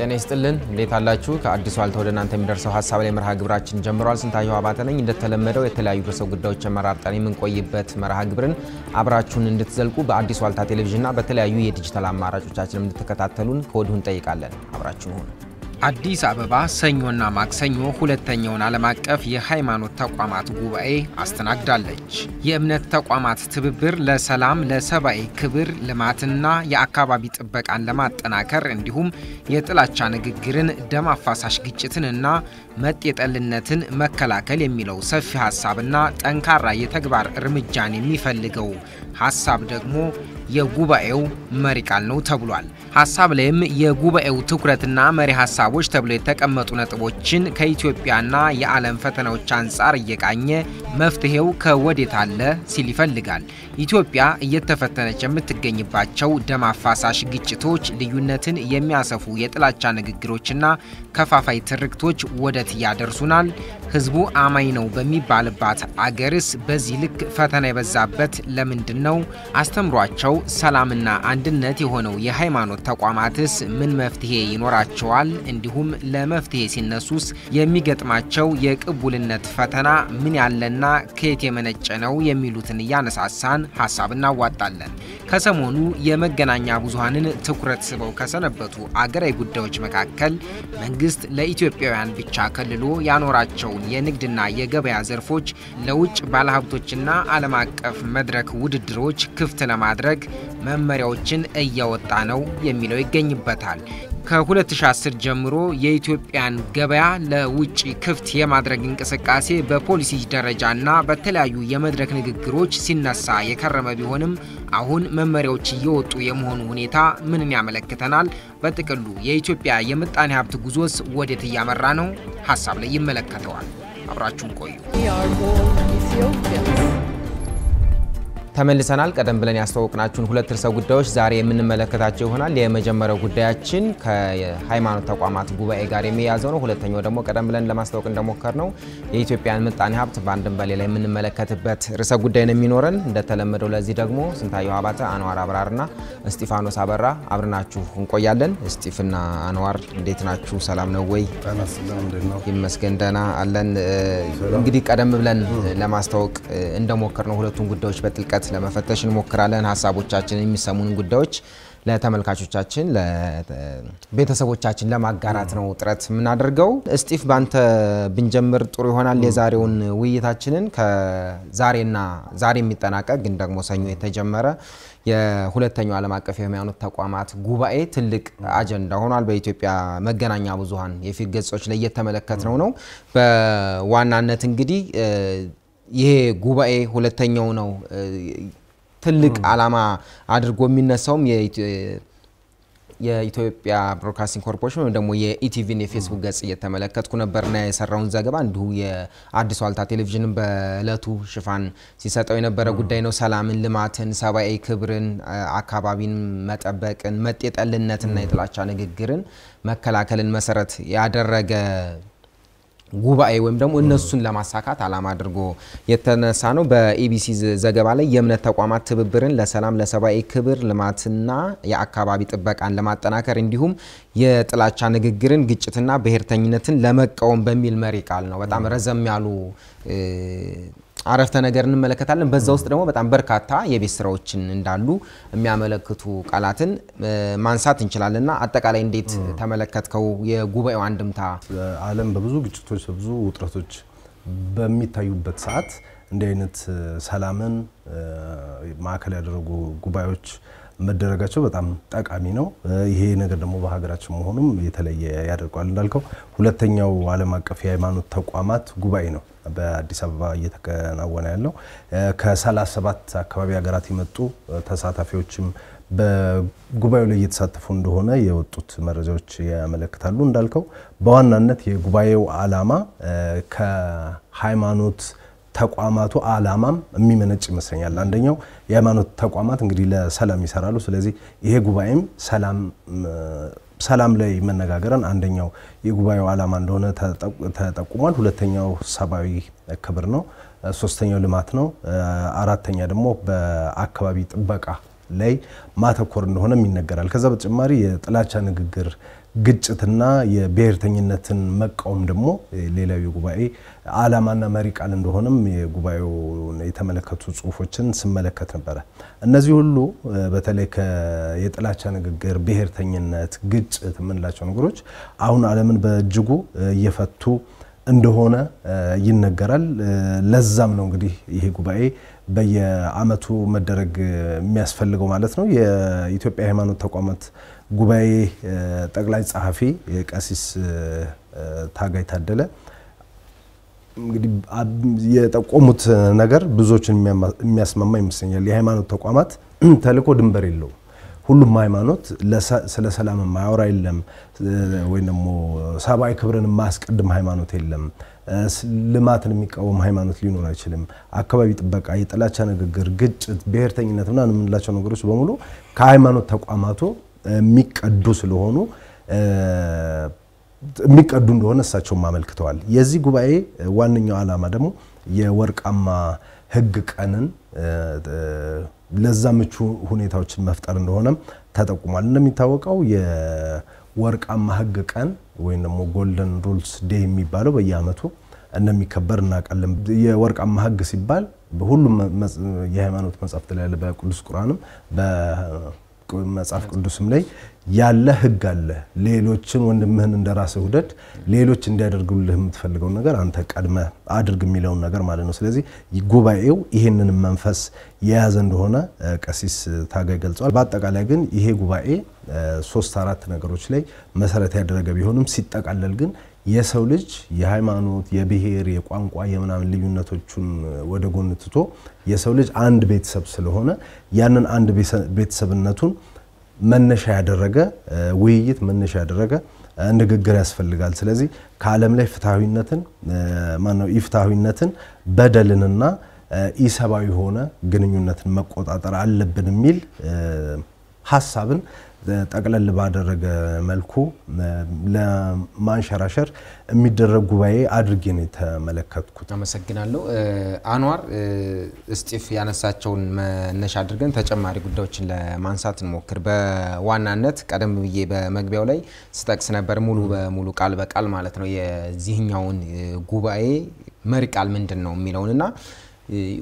ጤና ይስጥልን። እንዴት አላችሁ? ከአዲሱ ዋልታ ወደ እናንተ የሚደርሰው ሀሳብ ላይ መርሃ ግብራችን ጀምሯል። ስንታየሁ አባተ ነኝ። እንደተለመደው የተለያዩ ርዕሰ ጉዳዮች መራርጠን የምንቆይበት መርሃ ግብርን አብራችሁን እንድትዘልቁ በአዲሱ ዋልታ ቴሌቪዥንና በተለያዩ የዲጂታል አማራጮቻችን እንድትከታተሉን ከወዲሁ እንጠይቃለን። አብራችሁን ሁኑ። አዲስ አበባ ሰኞና ማክሰኞ ሁለተኛውን ዓለም አቀፍ የሃይማኖት ተቋማት ጉባኤ አስተናግዳለች። የእምነት ተቋማት ትብብር ለሰላም፣ ለሰብአዊ ክብር፣ ልማትና የአካባቢ ጥበቃን ለማጠናከር እንዲሁም የጥላቻ ንግግርን፣ ደም አፋሳሽ ግጭትንና መጤጠልነትን መከላከል የሚለው ሰፊ ሀሳብና ጠንካራ የተግባር እርምጃን የሚፈልገው ሀሳብ ደግሞ የጉባኤው መሪ ቃል ነው ተብሏል። ሀሳብ ላይም የጉባኤው ትኩረትና መሪ ሀሳብ ሀሳቦች ተብሎ የተቀመጡ ነጥቦችን ከኢትዮጵያና የዓለም ፈተናዎች አንጻር እየቃኘ መፍትሄው ከወዴት አለ ሲል ይፈልጋል። ኢትዮጵያ እየተፈተነች የምትገኝባቸው ደም አፋሳሽ ግጭቶች፣ ልዩነትን የሚያሰፉ የጥላቻ ንግግሮችና ከፋፋይ ትርክቶች ወደት ያደርሱናል። ህዝቡ አማኝ ነው በሚባልባት አገርስ በዚህ ልክ ፈተና የበዛበት ለምንድን ነው? አስተምሯቸው ሰላምና አንድነት የሆነው የሃይማኖት ተቋማትስ ምን መፍትሄ ይኖራቸዋል? እንዲሁም ለመፍትሄ ሲነሱስ የሚገጥማቸው የቅቡልነት ፈተና ምን ያለና ከየት የመነጨ ነው? የሚሉትን እያነሳሳን ሀሳብ እናዋጣለን። ከሰሞኑ የመገናኛ ብዙሃንን ትኩረት ስበው ከሰነበቱ አገራዊ ጉዳዮች መካከል መንግስት ለኢትዮጵያውያን ብቻ ከልሎ ያኖራቸውን የንግድና የገበያ ዘርፎች ለውጭ ባለሀብቶችና ዓለም አቀፍ መድረክ ውድድሮች ክፍት ለማድረግ መመሪያዎችን እያወጣ ነው የሚለው ይገኝበታል። ከ2010 ጀምሮ የኢትዮጵያን ገበያ ለውጭ ክፍት የማድረግ እንቅስቃሴ በፖሊሲ ደረጃና በተለያዩ የመድረክ ንግግሮች ሲነሳ የከረመ ቢሆንም አሁን መመሪያዎች እየወጡ የመሆኑ ሁኔታ ምንን ያመለክተናል? በጥቅሉ የኢትዮጵያ የምጣኔ ሀብት ጉዞስ ወዴት እያመራ ነው? ሀሳብ ላይ ይመለከተዋል። አብራችሁን ቆዩ። ተመልሰናል። ቀደም ብለን ያስተዋወቅናችሁን ሁለት ርዕሰ ጉዳዮች ዛሬ የምንመለከታቸው ይሆናል። የመጀመሪያው ጉዳያችን ከሃይማኖት ተቋማት ጉባኤ ጋር የሚያዘው ነው። ሁለተኛው ደግሞ ቀደም ብለን ለማስታወቅ እንደሞከር ነው የኢትዮጵያን ምጣኔ ሀብት በአንድም በሌላ የምንመለከትበት ርዕሰ ጉዳይ ነው የሚኖረን። እንደተለመደው ለዚህ ደግሞ ስንታየሁ አባተ፣ አንዋር አብራርና እስጢፋኖስ አበራ አብርናችሁ እንቆያለን። እስጢፍና አንዋር እንዴት ናችሁ? ሰላም ነው ወይ? ይመስገን ደህና አለን። እንግዲህ ቀደም ብለን ለማስታወቅ እንደሞከር ነው ሁለቱን ጉዳዮች በጥልቀት በጥልቀት ለመፈተሽ እንሞክራለን። ሀሳቦቻችን፣ የሚሰሙን ጉዳዮች ለተመልካቾቻችን ለቤተሰቦቻችን ለማጋራት ነው ጥረት የምናደርገው። እስጢፍ ባንተ ብንጀምር ጥሩ ይሆናል። የዛሬውን ውይይታችንን ከዛሬና ዛሬ የሚጠናቀቅ ግን ደግሞ ሰኞ የተጀመረ የሁለተኛው ዓለም አቀፍ የሃይማኖት ተቋማት ጉባኤ ትልቅ አጀንዳ ሆኗል። በኢትዮጵያ መገናኛ ብዙኃን የፊት ገጾች ላይ እየተመለከት ነው ነው በዋናነት እንግዲህ ይሄ ጉባኤ ሁለተኛው ነው ትልቅ አላማ አድርጎ የሚነሳውም የኢትዮጵያ ብሮድካስቲንግ ኮርፖሬሽን ወይም ደግሞ የኢቲቪን የፌስቡክ ገጽ እየተመለከትኩ ነበርና የሰራውን ዘገባ እንዲሁ የአዲስ ዋልታ ቴሌቪዥንን በእለቱ ሽፋን ሲሰጠው የነበረ ጉዳይ ነው። ሰላምን፣ ልማትን፣ ሰብአዊ ክብርን፣ አካባቢን መጠበቅን፣ መጤጠልነትና የጥላቻ ንግግርን መከላከልን መሰረት ያደረገ ጉባኤ ወይም ደግሞ እነሱን ለማሳካት አላማ አድርጎ የተነሳ ነው። በኢቢሲ ዘገባ ላይ የእምነት ተቋማት ትብብርን ለሰላም፣ ለሰብአዊ ክብር፣ ልማትና የአካባቢ ጥበቃን ለማጠናከር እንዲሁም የጥላቻ ንግግርን፣ ግጭትና ብሔርተኝነትን ለመቃወም በሚል መሪ ቃል ነው በጣም ረዘም ያሉ አረፍተ ነገር እንመለከታለን። በዛ ውስጥ ደግሞ በጣም በርካታ የቤት ስራዎችን እንዳሉ የሚያመለክቱ ቃላትን ማንሳት እንችላለን እና አጠቃላይ እንዴት ተመለከትከው የጉባኤው አንድምታ? ዓለም በብዙ ግጭቶች፣ በብዙ ውጥረቶች በሚታዩበት ሰዓት እንዲህ አይነት ሰላምን ማዕከል ያደረጉ ጉባኤዎች መደረጋቸው በጣም ጠቃሚ ነው። ይሄ ነገር ደግሞ በሀገራችን መሆኑም የተለየ ያደርገዋል። እንዳልከው ሁለተኛው ዓለም አቀፍ የሃይማኖት ተቋማት ጉባኤ ነው። በአዲስ አበባ እየተከናወነ ያለው ከ ሰባት አካባቢ ሀገራት የመጡ ተሳታፊዎችም በጉባኤው ላይ እየተሳተፉ እንደሆነ የወጡት መረጃዎች ያመለክታሉ። እንዳልከው በዋናነት የጉባኤው ዓላማ ከሃይማኖት ተቋማቱ ዓላማም የሚመነጭ ይመስለኛል። አንደኛው የሃይማኖት ተቋማት እንግዲህ ለሰላም ይሰራሉ። ስለዚህ ይሄ ጉባኤም ሰላም ሰላም ላይ መነጋገርን አንደኛው የጉባኤው ዓላማ እንደሆነ ተጠቁሟል። ሁለተኛው ሰብአዊ ክብር ነው። ሶስተኛው ልማት ነው። አራተኛ ደግሞ በአካባቢ ጥበቃ ላይ ማተኮር እንደሆነም ይነገራል። ከዛ በተጨማሪ የጥላቻ ንግግር ግጭትና የብሔርተኝነትን መቃወም ደግሞ ሌላው የጉባኤ ዓላማና መሪ ቃል እንደሆነም የጉባኤውን የተመለከቱ ጽሁፎችን ስመለከት ነበረ። እነዚህ ሁሉ በተለይ የጥላቻ ንግግር፣ ብሔርተኝነት፣ ግጭት የምንላቸው ነገሮች አሁን ዓለምን በእጅጉ እየፈቱ እንደሆነ ይነገራል። ለዛም ነው እንግዲህ ይሄ ጉባኤ በየአመቱ መደረግ የሚያስፈልገው ማለት ነው። የኢትዮጵያ ሃይማኖት ተቋማት ጉባኤ ጠቅላይ ጸሐፊ ቀሲስ ታጋይ ታደለ እንግዲህ የጠቆሙት ነገር ብዙዎችን የሚያስማማ ይመስለኛል። የሃይማኖት ተቋማት ተልእኮ ድንበር የለውም። ሁሉም ሃይማኖት ስለ ሰላም የማያወራ የለም፣ ወይም ደግሞ ሰብአዊ ክብርን የማያስቀድም ሃይማኖት የለም። ልማትን የሚቃወም ሃይማኖት ሊኖር አይችልም። አካባቢ ጥበቃ፣ የጥላቻ ንግግር፣ ግጭት፣ ብሔርተኝነት ምናምን የምንላቸው ነገሮች በሙሉ ከሃይማኖት ተቋማቱ የሚቀዱ ስለሆኑ የሚቀዱ እንደሆነ እሳቸውም አመልክተዋል። የዚህ ጉባኤ ዋነኛው ዓላማ ደግሞ የወርቃማ ህግ ቀንን ለዛ ምቹ ሁኔታዎችን መፍጠር እንደሆነም ተጠቁሟል። እንደሚታወቀው የወርቃማ ህግ ቀን ወይም ደግሞ ጎልደን ሩልስ ዴይ የሚባለው በየአመቱ እንደሚከበር እናውቃለን። የወርቃማ ህግ ሲባል በሁሉም የሃይማኖት መጽሐፍት ላይ ያለ በቅዱስ ቁርአንም መጽሐፍ ቅዱስም ላይ ያለ ህግ አለ። ሌሎችን ወንድምህን እንደ ራስህ ውደድ፣ ሌሎች እንዲያደርጉልህ የምትፈልገውን ነገር አንተ ቀድመ አድርግ የሚለውን ነገር ማለት ነው። ስለዚህ ጉባኤው ይህንን መንፈስ የያዘ እንደሆነ ቀሲስ ታጋይ ገልጿል። በአጠቃላይ ግን ይሄ ጉባኤ ሶስት አራት ነገሮች ላይ መሰረት ያደረገ ቢሆንም ሲጠቃለል ግን የሰው ልጅ የሃይማኖት፣ የብሔር፣ የቋንቋ፣ የምናምን ልዩነቶቹን ወደ ጎን ትቶ የሰው ልጅ አንድ ቤተሰብ ስለሆነ ያንን አንድ ቤተሰብነቱን መነሻ ያደረገ ውይይት መነሻ ያደረገ ንግግር ያስፈልጋል። ስለዚህ ከዓለም ላይ ፍትሐዊነትን ማነው ኢፍትሐዊነትን በደልንና ኢሰብአዊ የሆነ ግንኙነትን መቆጣጠር አለብን የሚል ሀሳብን ጠቅለል ባደረገ መልኩ ለማንሸራሸር የሚደረግ ጉባኤ አድርጌ ነው የተመለከትኩት። አመሰግናለሁ። አንዋር እስጢፍ ያነሳቸውን መነሻ አድርገን ተጨማሪ ጉዳዮችን ለማንሳት እንሞክር። በዋናነት ቀደም ብዬ በመግቢያው ላይ ስጠቅስ ነበር፣ ሙሉ በሙሉ ቃል በቃል ማለት ነው የዚህኛውን ጉባኤ መሪ ቃል ምንድን ነው እና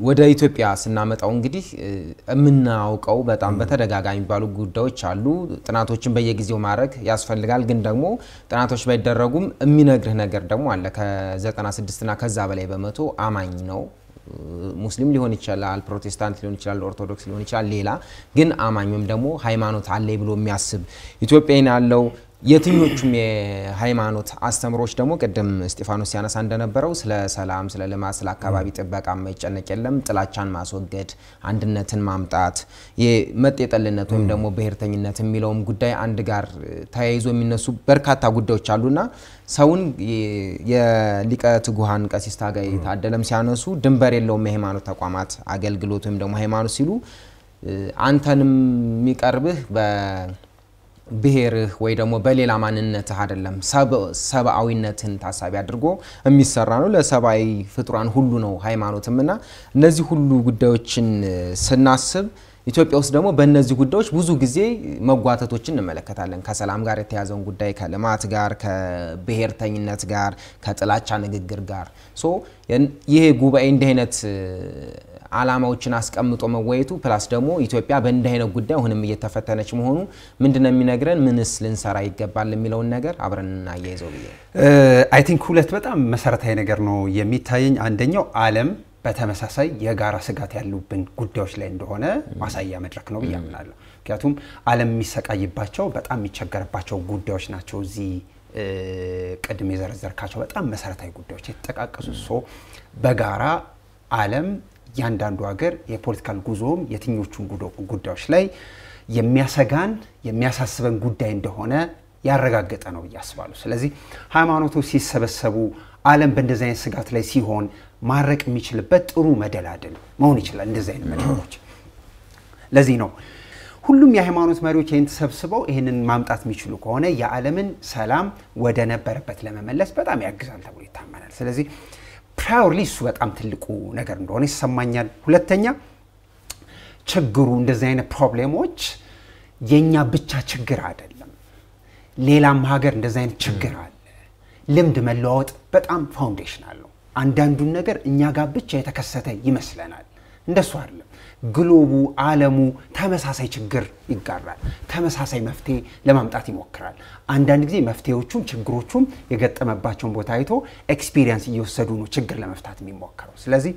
ወደ ኢትዮጵያ ስናመጣው እንግዲህ የምናውቀው በጣም በተደጋጋሚ የሚባሉ ጉዳዮች አሉ። ጥናቶችን በየጊዜው ማድረግ ያስፈልጋል። ግን ደግሞ ጥናቶች ባይደረጉም የሚነግርህ ነገር ደግሞ አለ። ከ96 እና ከዛ በላይ በመቶ አማኝ ነው ሙስሊም ሊሆን ይችላል፣ ፕሮቴስታንት ሊሆን ይችላል፣ ኦርቶዶክስ ሊሆን ይችላል። ሌላ ግን አማኝ ወይም ደግሞ ሃይማኖት አለኝ ብሎ የሚያስብ ኢትዮጵያን ያለው የትኞቹም የሃይማኖት አስተምሮች ደግሞ ቅድም እስጢፋኖስ ሲያነሳ እንደነበረው ስለ ሰላም፣ ስለ ልማት፣ ስለ አካባቢ ጥበቃ መጨነቅ የለም። ጥላቻን ማስወገድ፣ አንድነትን ማምጣት፣ መጤጠልነት ወይም ደግሞ ብሔርተኝነት የሚለውም ጉዳይ አንድ ጋር ተያይዞ የሚነሱ በርካታ ጉዳዮች አሉና ሰውን የሊቀ ትጉሃን ቀሲስ ታጋይ ታደለም ሲያነሱ ድንበር የለውም የሃይማኖት ተቋማት አገልግሎት ወይም ደግሞ ሃይማኖት ሲሉ አንተንም የሚቀርብህ ብሔርህ ወይ ደግሞ በሌላ ማንነትህ አይደለም፣ ሰብአዊነትን ታሳቢ አድርጎ የሚሰራ ነው። ለሰብአዊ ፍጡራን ሁሉ ነው ሃይማኖትም እና እነዚህ ሁሉ ጉዳዮችን ስናስብ ኢትዮጵያ ውስጥ ደግሞ በእነዚህ ጉዳዮች ብዙ ጊዜ መጓተቶችን እንመለከታለን። ከሰላም ጋር የተያዘውን ጉዳይ ከልማት ጋር፣ ከብሔርተኝነት ጋር፣ ከጥላቻ ንግግር ጋር ይሄ ጉባኤ እንዲህ አይነት አላማዎችን አስቀምጦ መወየቱ ፕላስ ደግሞ ኢትዮጵያ በእንዲህ አይነት ጉዳይ አሁንም እየተፈተነች መሆኑ ምንድን ነው የሚነግረን? ምንስ ልንሰራ ይገባል የሚለውን ነገር አብረን እናያይዘው ብዬ አይ ቲንክ ሁለት በጣም መሰረታዊ ነገር ነው የሚታየኝ። አንደኛው አለም በተመሳሳይ የጋራ ስጋት ያሉብን ጉዳዮች ላይ እንደሆነ ማሳያ መድረክ ነው ብዬ አምናለሁ። ምክንያቱም አለም የሚሰቃይባቸው በጣም የሚቸገርባቸው ጉዳዮች ናቸው እዚህ ቅድም የዘረዘርካቸው በጣም መሰረታዊ ጉዳዮች የተጠቃቀሱ ሶ በጋራ አለም እያንዳንዱ ሀገር የፖለቲካል ጉዞውም የትኞቹን ጉዳዮች ላይ የሚያሰጋን የሚያሳስበን ጉዳይ እንደሆነ ያረጋገጠ ነው ብዬ አስባለሁ። ስለዚህ ሃይማኖቶች ሲሰበሰቡ ዓለም በእንደዚህ አይነት ስጋት ላይ ሲሆን ማረቅ የሚችልበት ጥሩ መደላድል መሆን ይችላል። እንደዚህ አይነት መድረኮች ለዚህ ነው ሁሉም የሃይማኖት መሪዎች ይህን ተሰብስበው ይህንን ማምጣት የሚችሉ ከሆነ የዓለምን ሰላም ወደ ነበረበት ለመመለስ በጣም ያግዛል ተብሎ ይታመናል። ስለዚህ ፕራዮርሊ እሱ በጣም ትልቁ ነገር እንደሆነ ይሰማኛል። ሁለተኛ ችግሩ እንደዚህ አይነት ፕሮብሌሞች የእኛ ብቻ ችግር አይደለም። ሌላም ሀገር እንደዚህ አይነት ችግር አለ። ልምድ መለዋወጥ በጣም ፋውንዴሽን አለው አንዳንዱን ነገር እኛ ጋር ብቻ የተከሰተ ይመስለናል። እንደሱ አይደለም። ግሎቡ ዓለሙ ተመሳሳይ ችግር ይጋራል፣ ተመሳሳይ መፍትሄ ለማምጣት ይሞክራል። አንዳንድ ጊዜ መፍትሄዎቹም ችግሮቹም የገጠመባቸውን ቦታ አይቶ ኤክስፒሪየንስ እየወሰዱ ነው ችግር ለመፍታት የሚሞክረው። ስለዚህ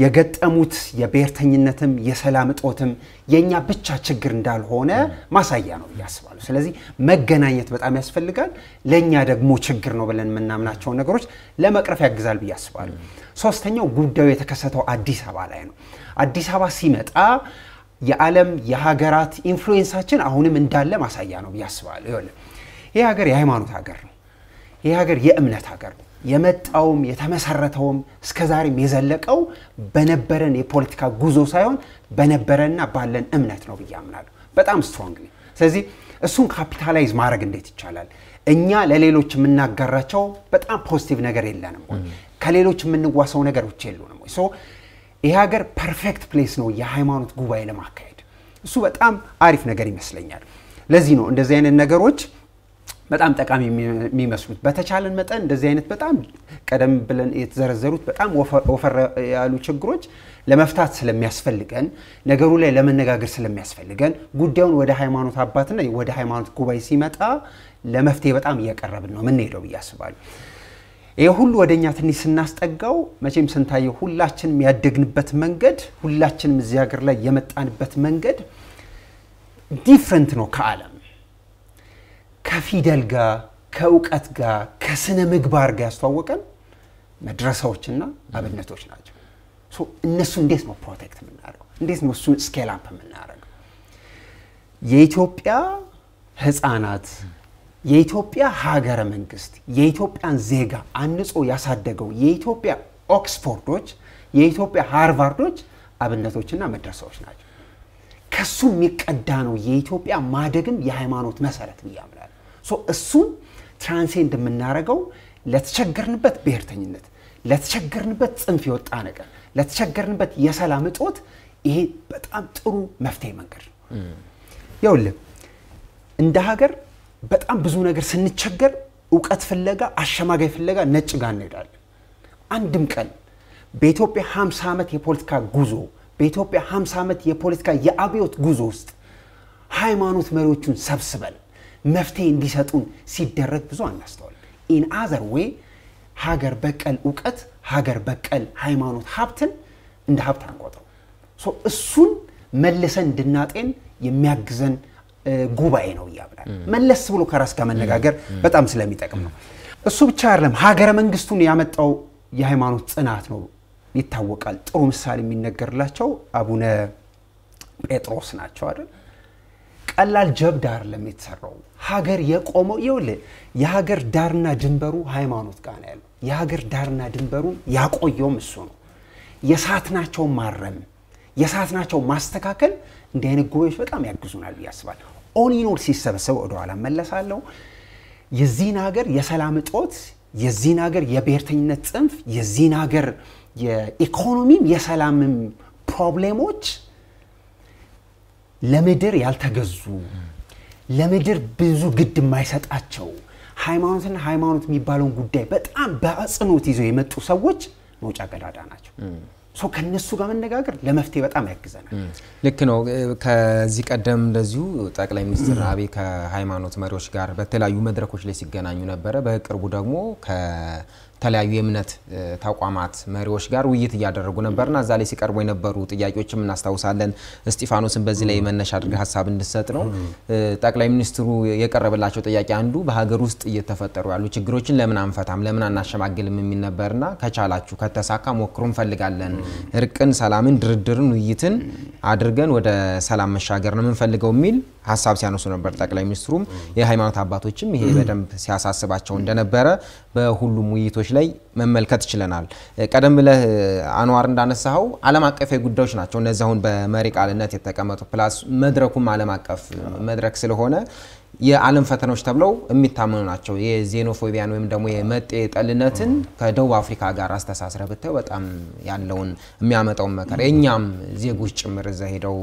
የገጠሙት የብሔርተኝነትም የሰላም እጦትም የእኛ ብቻ ችግር እንዳልሆነ ማሳያ ነው ብዬ አስባለሁ። ስለዚህ መገናኘት በጣም ያስፈልጋል። ለእኛ ደግሞ ችግር ነው ብለን የምናምናቸውን ነገሮች ለመቅረፍ ያግዛል ብዬ አስባለሁ። ሶስተኛው ጉዳዩ የተከሰተው አዲስ አበባ ላይ ነው። አዲስ አበባ ሲመጣ የዓለም የሀገራት ኢንፍሉዌንሳችን አሁንም እንዳለ ማሳያ ነው ብዬ አስባለሁ። ይህ ሀገር የሃይማኖት ሀገር ነው። ይህ ሀገር የእምነት ሀገር ነው። የመጣውም የተመሰረተውም እስከ ዛሬም የዘለቀው በነበረን የፖለቲካ ጉዞ ሳይሆን በነበረንና ባለን እምነት ነው ብዬ አምናለሁ። በጣም ስትሮንግ ነው። ስለዚህ እሱን ካፒታላይዝ ማድረግ እንዴት ይቻላል? እኛ ለሌሎች የምናጋራቸው በጣም ፖዚቲቭ ነገር የለንም ወይ? ከሌሎች የምንዋሰው ነገሮች የሉንም ወይ? ይህ ሀገር ፐርፌክት ፕሌስ ነው የሃይማኖት ጉባኤ ለማካሄድ። እሱ በጣም አሪፍ ነገር ይመስለኛል። ለዚህ ነው እንደዚህ አይነት ነገሮች በጣም ጠቃሚ የሚመስሉት በተቻለን መጠን እንደዚህ አይነት በጣም ቀደም ብለን የተዘረዘሩት በጣም ወፈር ያሉ ችግሮች ለመፍታት ስለሚያስፈልገን ነገሩ ላይ ለመነጋገር ስለሚያስፈልገን ጉዳዩን ወደ ሃይማኖት አባትና ወደ ሃይማኖት ጉባኤ ሲመጣ ለመፍትሄ በጣም እያቀረብን ነው ምንሄደው ብዬ አስባለሁ። ይህ ሁሉ ወደ እኛ ትንሽ ስናስጠጋው መቼም ስንታየው ሁላችንም ያደግንበት መንገድ ሁላችንም እዚህ ሀገር ላይ የመጣንበት መንገድ ዲፍረንት ነው ከዓለም ከፊደል ጋር ከእውቀት ጋር ከስነ ምግባር ጋር ያስተዋወቀን መድረሳዎችና አብነቶች ናቸው። እነሱ እንዴት ነው ፕሮቴክት የምናደርገው? እንዴት ነው እሱን ስኬል አፕ የምናደርገው? የኢትዮጵያ ህፃናት፣ የኢትዮጵያ ሀገረ መንግስት፣ የኢትዮጵያን ዜጋ አንጾ ያሳደገው የኢትዮጵያ ኦክስፎርዶች፣ የኢትዮጵያ ሃርቫርዶች አብነቶችና መድረሳዎች ናቸው። ከሱ የሚቀዳ ነው የኢትዮጵያ ማደግም የሃይማኖት መሰረት ብዬ እሱን ትራንሴንድ የምናደርገው ለተቸገርንበት ብሔርተኝነት፣ ለተቸገርንበት ጽንፍ የወጣ ነገር፣ ለተቸገርንበት የሰላም እጦት ይሄ በጣም ጥሩ መፍትሄ መንገድ ነው። ይኸውልህ እንደ ሀገር በጣም ብዙ ነገር ስንቸገር እውቀት ፍለጋ፣ አሸማጋይ ፍለጋ ነጭ ጋር እንሄዳለን። አንድም ቀን በኢትዮጵያ 50 ዓመት የፖለቲካ ጉዞ በኢትዮጵያ 50 ዓመት የፖለቲካ የአብዮት ጉዞ ውስጥ ሃይማኖት መሪዎቹን ሰብስበን መፍትሄ እንዲሰጡን ሲደረግ ብዙ አናስተዋል። ኢን አዘር ዌይ ሀገር በቀል እውቀት፣ ሀገር በቀል ሃይማኖት ሀብትን እንደ ሀብት አንቆጥረው። እሱን መልሰን እንድናጤን የሚያግዘን ጉባኤ ነው እያብላል። መለስ ብሎ ከራስ ጋር መነጋገር በጣም ስለሚጠቅም ነው። እሱ ብቻ አይደለም፣ ሀገረ መንግስቱን ያመጣው የሃይማኖት ጽናት ነው ይታወቃል። ጥሩ ምሳሌ የሚነገርላቸው አቡነ ጴጥሮስ ናቸው አይደል? ቀላል ጀብድ አይደለም የተሰራው። ሀገር የቆመው ይውል የሀገር ዳርና ድንበሩ ሃይማኖት ጋር ነው ያለው። የሀገር ዳርና ድንበሩ ያቆየውም እሱ ነው። የሳትናቸው ማረም የሳትናቸው ማስተካከል እንዲህ አይነት ጉባኤዎች በጣም ያግዙናል ብዬ አስባለሁ። ኦኒኖር ሲሰበሰብ ወደኋላ መለሳለሁ። የዚህን ሀገር የሰላም እጦት፣ የዚህን ሀገር የብሔርተኝነት ጽንፍ፣ የዚህን ሀገር የኢኮኖሚም የሰላምም ፕሮብሌሞች ለምድር ያልተገዙ ለምድር ብዙ ግድ የማይሰጣቸው ሃይማኖትና ሃይማኖት የሚባለውን ጉዳይ በጣም በአጽንኦት ይዘው የመጡ ሰዎች መውጫ ቀዳዳ ናቸው። ሰው ከነሱ ጋር መነጋገር ለመፍትሄ በጣም ያግዘናል። ልክ ነው። ከዚህ ቀደም እንደዚሁ ጠቅላይ ሚኒስትር አብይ ከሃይማኖት መሪዎች ጋር በተለያዩ መድረኮች ላይ ሲገናኙ ነበረ። በቅርቡ ደግሞ ከተለያዩ የእምነት ተቋማት መሪዎች ጋር ውይይት እያደረጉ ነበርና እዛ ላይ ሲቀርቡ የነበሩ ጥያቄዎችም እናስታውሳለን። እስጢፋኖስን በዚህ ላይ መነሻ አድርገ ሀሳብ እንድሰጥ ነው። ጠቅላይ ሚኒስትሩ የቀረበላቸው ጥያቄ አንዱ በሀገር ውስጥ እየተፈጠሩ ያሉ ችግሮችን ለምን አንፈታም፣ ለምን አናሸማግልም የሚል ነበርና ከቻላችሁ ከተሳካ ሞክሮ እንፈልጋለን፣ እርቅን፣ ሰላምን፣ ድርድርን፣ ውይይትን አድርገን ወደ ሰላም መሻገር ነው የምንፈልገው የሚል ሀሳብ ሲያነሱ ነበር። ጠቅላይ ሚኒስትሩም የሃይማኖት አባቶችም ይሄ በደንብ ሲያሳስባቸው እንደነበረ በሁሉም ውይይቶች ላይ መመልከት ችለናል። ቀደም ብለህ አንዋር እንዳነሳኸው ዓለም አቀፍ ጉዳዮች ናቸው እነዚህ አሁን በመሪ ቃልነት የተቀመጡ ፕላስ መድረኩም ዓለም አቀፍ መድረክ ስለሆነ የዓለም ፈተናዎች ተብለው የሚታመኑ ናቸው። የዜኖፎቢያን ወይም ደግሞ የመጤ ጠልነትን ከደቡብ አፍሪካ ጋር አስተሳስረ ብታዩ በጣም ያለውን የሚያመጣውን መከራ የእኛም ዜጎች ጭምር እዛ ሄደው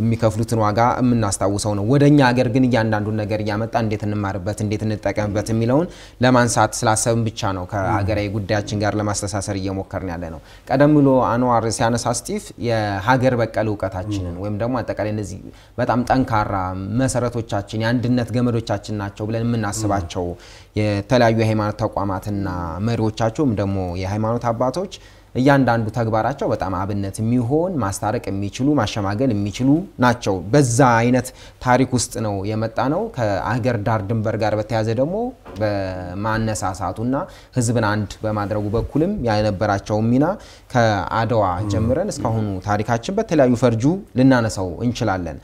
የሚከፍሉትን ዋጋ የምናስታውሰው ነው። ወደ እኛ ሀገር ግን እያንዳንዱን ነገር እያመጣ እንዴት እንማርበት፣ እንዴት እንጠቀምበት የሚለውን ለማንሳት ስላሰብን ብቻ ነው ከሀገራዊ ጉዳያችን ጋር ለማስተሳሰር እየሞከርን ያለ ነው። ቀደም ብሎ አንዋር ሲያነሳ ስቲቭ የሀገር በቀል እውቀታችንን ወይም ደግሞ አጠቃላይ እነዚህ በጣም ጠንካራ መሰረቶቻችን የአንድነት ገመዶቻችን ናቸው ብለን የምናስባቸው የተለያዩ የሃይማኖት ተቋማትና መሪዎቻቸውም ደግሞ የሃይማኖት አባቶች እያንዳንዱ ተግባራቸው በጣም አብነት የሚሆን ማስታረቅ የሚችሉ ማሸማገል የሚችሉ ናቸው። በዛ አይነት ታሪክ ውስጥ ነው የመጣ ነው። ከአገር ዳር ድንበር ጋር በተያያዘ ደግሞ በማነሳሳቱና ህዝብን አንድ በማድረጉ በኩልም የነበራቸው ሚና ከአድዋ ጀምረን እስካሁኑ ታሪካችን በተለያዩ ፈርጁ ልናነሳው እንችላለን።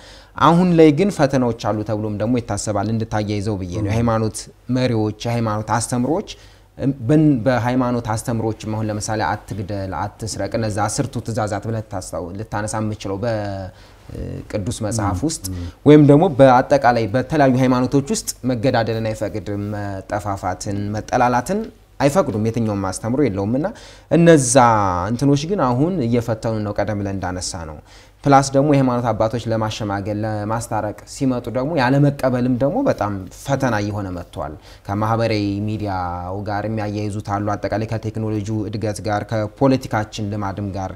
አሁን ላይ ግን ፈተናዎች አሉ ተብሎም ደግሞ ይታሰባል። እንድታያይዘው ብዬ ነው። የሃይማኖት መሪዎች፣ የሃይማኖት አስተምሮች በሃይማኖት አስተምሮች አሁን ለምሳሌ አትግደል፣ አትስረቅ፣ እነዛ አስርቱ ትእዛዛት ብለህ ልታነሳ የምችለው በቅዱስ መጽሐፍ ውስጥ ወይም ደግሞ በአጠቃላይ በተለያዩ ሃይማኖቶች ውስጥ መገዳደልን አይፈቅድም፣ መጠፋፋትን፣ መጠላላትን አይፈቅዱም። የትኛውም አስተምሮ የለውም እና እነዛ እንትኖች ግን አሁን እየፈተኑ ነው። ቀደም ብለን እንዳነሳ ነው ፕላስ ደግሞ የሃይማኖት አባቶች ለማሸማገል ለማስታረቅ ሲመጡ ደግሞ ያለመቀበልም ደግሞ በጣም ፈተና እየሆነ መጥቷል። ከማህበራዊ ሚዲያው ጋር የሚያያይዙት አሉ። አጠቃላይ ከቴክኖሎጂ እድገት ጋር ከፖለቲካችን ልማድም ጋር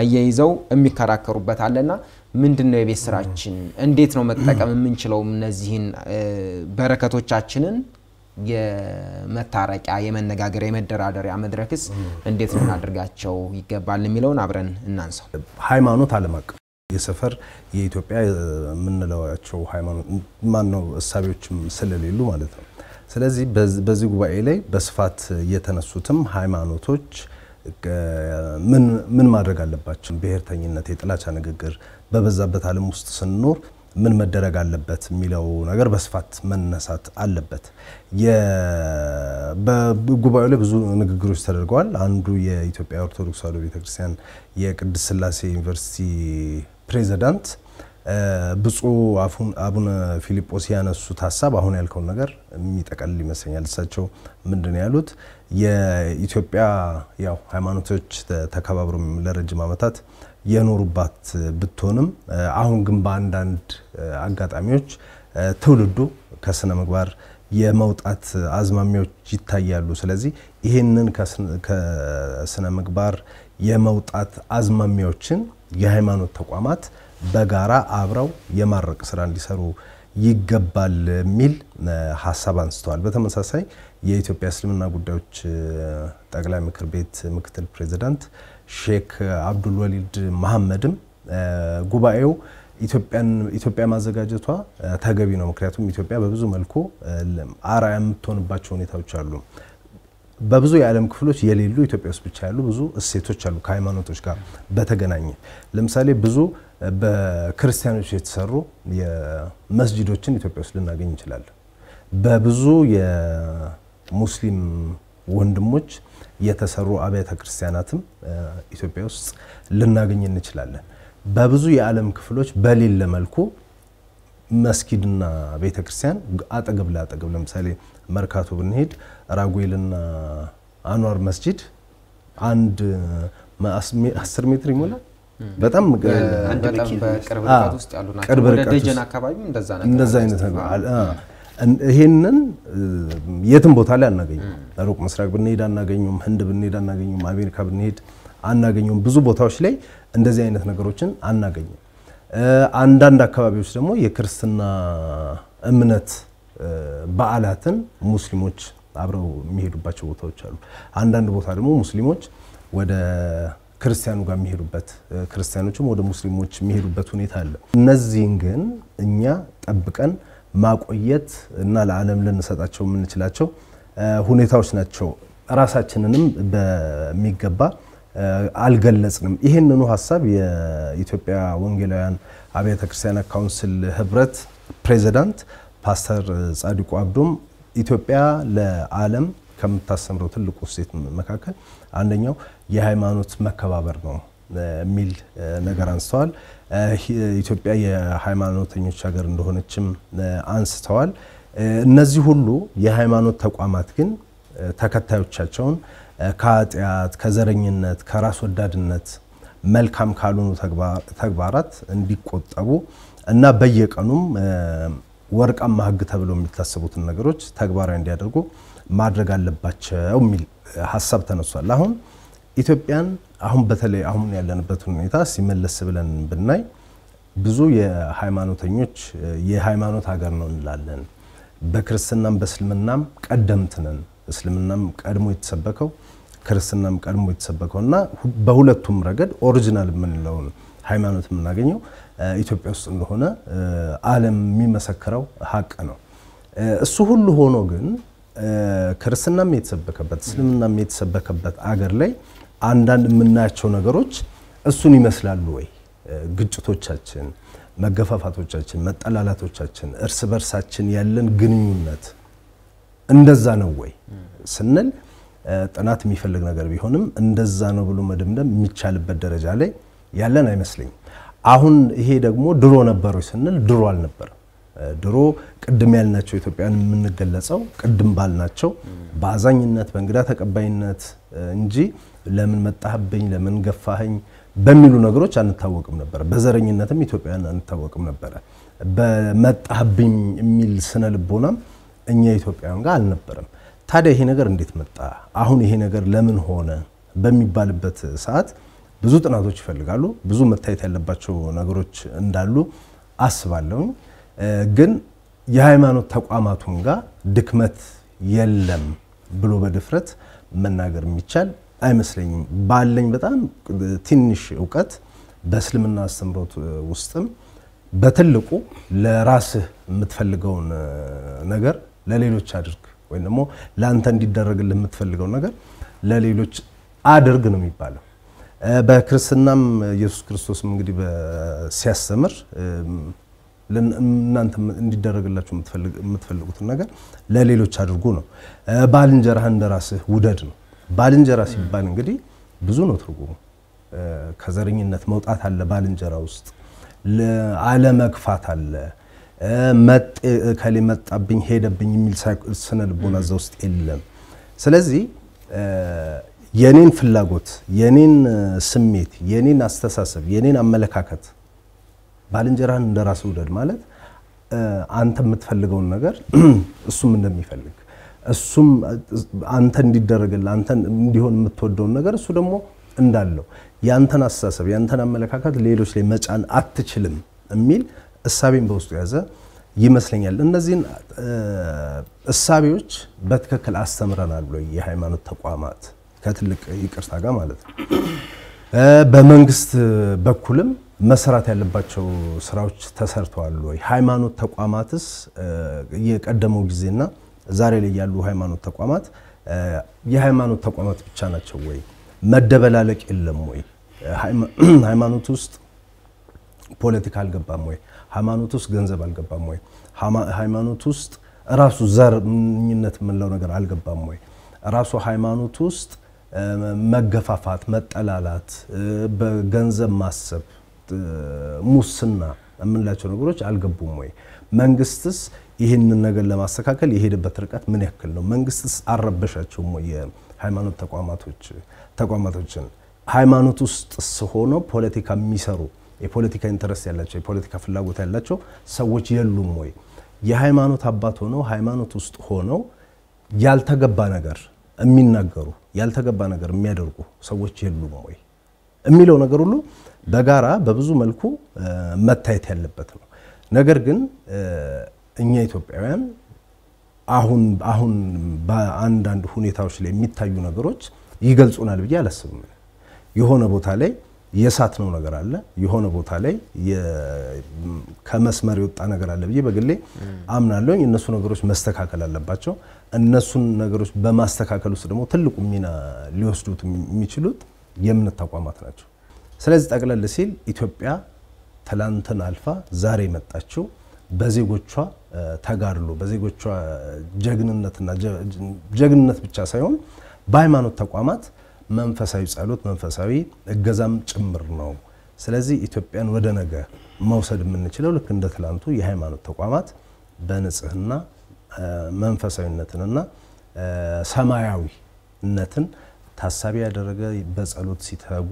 አያይዘው የሚከራከሩበት አለና ምንድን ነው የቤት ስራችን? እንዴት ነው መጠቀም የምንችለው እነዚህን በረከቶቻችንን የመታረቂያ የመነጋገሪያ የመደራደሪያ መድረክስ እንዴት ልናደርጋቸው ይገባል የሚለውን አብረን እናንሳው። ሃይማኖት ዓለም አቀፍ የሰፈር የኢትዮጵያ የምንለዋቸው ሃይማኖት ማን ነው እሳቤዎችም ስለሌሉ ማለት ነው። ስለዚህ በዚህ ጉባኤ ላይ በስፋት የተነሱትም ሃይማኖቶች ምን ማድረግ አለባቸው፣ ብሔርተኝነት፣ የጥላቻ ንግግር በበዛበት ዓለም ውስጥ ስንኖር ምን መደረግ አለበት የሚለው ነገር በስፋት መነሳት አለበት። በጉባኤው ላይ ብዙ ንግግሮች ተደርገዋል። አንዱ የኢትዮጵያ ኦርቶዶክስ ተዋሕዶ ቤተክርስቲያን የቅድስት ስላሴ ዩኒቨርሲቲ ፕሬዚዳንት ብፁዕ አቡነ ፊልጶስ ያነሱት ሀሳብ አሁን ያልከውን ነገር የሚጠቀልል ይመስለኛል። እሳቸው ምንድን ያሉት የኢትዮጵያ ያው ሃይማኖቶች ተከባብሮ ለረጅም ዓመታት የኖሩባት ብትሆንም አሁን ግን በአንዳንድ አጋጣሚዎች ትውልዱ ከስነ ምግባር የመውጣት አዝማሚያዎች ይታያሉ። ስለዚህ ይህንን ከስነ ምግባር የመውጣት አዝማሚያዎችን የሃይማኖት ተቋማት በጋራ አብረው የማረቅ ስራ እንዲሰሩ ይገባል የሚል ሀሳብ አንስተዋል። በተመሳሳይ የኢትዮጵያ እስልምና ጉዳዮች ጠቅላይ ምክር ቤት ምክትል ፕሬዚዳንት ሼክ አብዱል ወሊድ መሐመድም ጉባኤው ኢትዮጵያ ማዘጋጀቷ ተገቢ ነው፣ ምክንያቱም ኢትዮጵያ በብዙ መልኩ አርአያ የምትሆንባቸው ሁኔታዎች አሉ። በብዙ የዓለም ክፍሎች የሌሉ ኢትዮጵያ ውስጥ ብቻ ያሉ ብዙ እሴቶች አሉ ከሃይማኖቶች ጋር በተገናኘ ለምሳሌ ብዙ በክርስቲያኖች የተሰሩ የመስጅዶችን ኢትዮጵያ ውስጥ ልናገኝ እንችላለን። በብዙ የሙስሊም ወንድሞች የተሰሩ አብያተ ክርስቲያናትም ኢትዮጵያ ውስጥ ልናገኝ እንችላለን። በብዙ የዓለም ክፍሎች በሌለ መልኩ መስጊድና ቤተ ክርስቲያን አጠገብ ለአጠገብ ለምሳሌ መርካቶ ብንሄድ ራጉኤልና አንዋር መስጂድ አንድ 10 ሜትር ይሞላል። በጣም ቅርብ ርቀት አካባቢ እንደዛ አይነት ነገር ይሄንን የትም ቦታ ላይ አናገኘውም። ሩቅ ምስራቅ ብንሄድ አናገኘውም። ህንድ ብንሄድ አናገኘውም። አሜሪካ ብንሄድ አናገኙም ብዙ ቦታዎች ላይ እንደዚህ አይነት ነገሮችን አናገኝም። አንዳንድ አካባቢዎች ደግሞ የክርስትና እምነት በዓላትን ሙስሊሞች አብረው የሚሄዱባቸው ቦታዎች አሉ። አንዳንድ ቦታ ደግሞ ሙስሊሞች ወደ ክርስቲያኑ ጋር የሚሄዱበት ክርስቲያኖችም ወደ ሙስሊሞች የሚሄዱበት ሁኔታ አለ። እነዚህን ግን እኛ ጠብቀን ማቆየት እና ለዓለም ልንሰጣቸው የምንችላቸው ሁኔታዎች ናቸው። ራሳችንንም በሚገባ አልገለጽንም። ይህንኑ ሀሳብ የኢትዮጵያ ወንጌላውያን አብያተ ክርስቲያናት ካውንስል ህብረት ፕሬዚዳንት ፓስተር ጻድቁ አብዶም ኢትዮጵያ ለዓለም ከምታስተምረው ትልቁ እሴት መካከል አንደኛው የሃይማኖት መከባበር ነው የሚል ነገር አንስተዋል። ኢትዮጵያ የሃይማኖተኞች ሀገር እንደሆነችም አንስተዋል። እነዚህ ሁሉ የሃይማኖት ተቋማት ግን ተከታዮቻቸውን ከኃጢአት፣ ከዘረኝነት፣ ከራስ ወዳድነት መልካም ካልሆኑ ተግባራት እንዲቆጠቡ እና በየቀኑም ወርቃማ ህግ ተብሎ የሚታሰቡትን ነገሮች ተግባራዊ እንዲያደርጉ ማድረግ አለባቸው የሚል ሀሳብ ተነሷል። አሁን ኢትዮጵያን አሁን በተለይ አሁን ያለንበት ሁኔታ ሲመለስ ብለን ብናይ ብዙ የሃይማኖተኞች የሃይማኖት ሀገር ነው እንላለን። በክርስትናም በእስልምናም ቀደምት ነን። እስልምናም ቀድሞ የተሰበከው ክርስትናም ቀድሞ የተሰበከው እና በሁለቱም ረገድ ኦሪጂናል የምንለውን ሃይማኖት የምናገኘው ኢትዮጵያ ውስጥ እንደሆነ ዓለም የሚመሰክረው ሀቅ ነው። እሱ ሁሉ ሆኖ ግን ክርስትናም የተሰበከበት እስልምናም የተሰበከበት አገር ላይ አንዳንድ የምናያቸው ነገሮች እሱን ይመስላሉ ወይ? ግጭቶቻችን፣ መገፋፋቶቻችን፣ መጠላላቶቻችን፣ እርስ በርሳችን ያለን ግንኙነት እንደዛ ነው ወይ ስንል ጥናት የሚፈልግ ነገር ቢሆንም እንደዛ ነው ብሎ መደምደም የሚቻልበት ደረጃ ላይ ያለን አይመስለኝም። አሁን ይሄ ደግሞ ድሮ ነበረ ስንል ድሮ አልነበረም። ድሮ ቅድም ያልናቸው ኢትዮጵያን የምንገለጸው ቅድም ባልናቸው በአዛኝነት በእንግዳ ተቀባይነት እንጂ ለምን መጣህብኝ፣ ለምን ገፋህኝ በሚሉ ነገሮች አንታወቅም ነበረ። በዘረኝነትም ኢትዮጵያን አንታወቅም ነበረ። በመጣህብኝ የሚል ስነ ልቦናም እኛ ኢትዮጵያን ጋር አልነበረም። ታዲያ ይሄ ነገር እንዴት መጣ? አሁን ይሄ ነገር ለምን ሆነ? በሚባልበት ሰዓት ብዙ ጥናቶች ይፈልጋሉ። ብዙ መታየት ያለባቸው ነገሮች እንዳሉ አስባለሁ። ግን የሃይማኖት ተቋማቱን ጋር ድክመት የለም ብሎ በድፍረት መናገር የሚቻል አይመስለኝም። ባለኝ በጣም ትንሽ እውቀት በእስልምና አስተምሮት ውስጥም በትልቁ ለራስህ የምትፈልገውን ነገር ለሌሎች አድርግ ወይም ደግሞ ለአንተ እንዲደረግልህ የምትፈልገውን ነገር ለሌሎች አድርግ ነው የሚባለው። በክርስትናም ኢየሱስ ክርስቶስም እንግዲህ ሲያስተምር እናንተ እንዲደረግላችሁ የምትፈልጉትን ነገር ለሌሎች አድርጉ ነው። ባልንጀራህ እንደ ራስህ ውደድ ነው። ባልንጀራ ሲባል እንግዲህ ብዙ ነው ትርጉሙ። ከዘረኝነት መውጣት አለ፣ ባልንጀራ ውስጥ አለመግፋት አለ፣ ከሌ መጣብኝ ሄደብኝ የሚል ስነ ልቦና እዛ ውስጥ የለም። ስለዚህ የኔን ፍላጎት፣ የኔን ስሜት፣ የኔን አስተሳሰብ፣ የኔን አመለካከት ባልንጀራን እንደ ራስ ውደድ ማለት አንተ የምትፈልገውን ነገር እሱም እንደሚፈልግ እሱም አንተ እንዲደረግልህ አንተ እንዲሆን የምትወደውን ነገር እሱ ደግሞ እንዳለው ያንተን አስተሳሰብ ያንተን አመለካከት ሌሎች ላይ መጫን አትችልም የሚል እሳቤን በውስጡ የያዘ ይመስለኛል። እነዚህን እሳቤዎች በትክክል አስተምረናል ወይ የሃይማኖት ተቋማት? ከትልቅ ይቅርታ ጋር ማለት ነው። በመንግስት በኩልም መሰራት ያለባቸው ስራዎች ተሰርተዋል ወይ? ሃይማኖት ተቋማትስ የቀደመው ጊዜና ዛሬ ላይ ያሉ ሃይማኖት ተቋማት የሃይማኖት ተቋማት ብቻ ናቸው ወይ? መደበላለቅ የለም ወይ? ሃይማኖት ውስጥ ፖለቲካ አልገባም ወይ? ሃይማኖት ውስጥ ገንዘብ አልገባም ወይ? ሃይማኖት ውስጥ ራሱ ዘረኝነት የምንለው ነገር አልገባም ወይ? ራሱ ሃይማኖት ውስጥ መገፋፋት፣ መጠላላት፣ በገንዘብ ማሰብ፣ ሙስና የምንላቸው ነገሮች አልገቡም ወይ? መንግስትስ ይህንን ነገር ለማስተካከል የሄደበት ርቀት ምን ያክል ነው? መንግስትስ አረበሻቸውም ወይ? የሃይማኖት ተቋማቶች ተቋማቶችን ሃይማኖት ውስጥ ሆነው ፖለቲካ የሚሰሩ የፖለቲካ ኢንተረስት ያላቸው የፖለቲካ ፍላጎት ያላቸው ሰዎች የሉም ወይ? የሃይማኖት አባት ሆነው ሃይማኖት ውስጥ ሆነው ያልተገባ ነገር የሚናገሩ ያልተገባ ነገር የሚያደርጉ ሰዎች የሉም ወይ የሚለው ነገር ሁሉ በጋራ በብዙ መልኩ መታየት ያለበት ነው። ነገር ግን እኛ ኢትዮጵያውያን አሁን አሁን በአንዳንድ ሁኔታዎች ላይ የሚታዩ ነገሮች ይገልጹናል ብዬ አላስብም። የሆነ ቦታ ላይ የሳት ነው ነገር አለ፣ የሆነ ቦታ ላይ ከመስመር የወጣ ነገር አለ ብዬ በግሌ አምናለሁኝ። እነሱ ነገሮች መስተካከል አለባቸው። እነሱን ነገሮች በማስተካከል ውስጥ ደግሞ ትልቁ ሚና ሊወስዱት የሚችሉት የእምነት ተቋማት ናቸው። ስለዚህ ጠቅለል ሲል ኢትዮጵያ ትላንትን አልፋ ዛሬ የመጣችው በዜጎቿ ተጋድሎ በዜጎቿ ጀግንነትና ጀግንነት ብቻ ሳይሆን በሃይማኖት ተቋማት መንፈሳዊ ጸሎት፣ መንፈሳዊ እገዛም ጭምር ነው። ስለዚህ ኢትዮጵያን ወደ ነገ መውሰድ የምንችለው ልክ እንደ ትላንቱ የሃይማኖት ተቋማት በንጽህና መንፈሳዊነትንና ሰማያዊነትን ታሳቢ ያደረገ በጸሎት ሲተጉ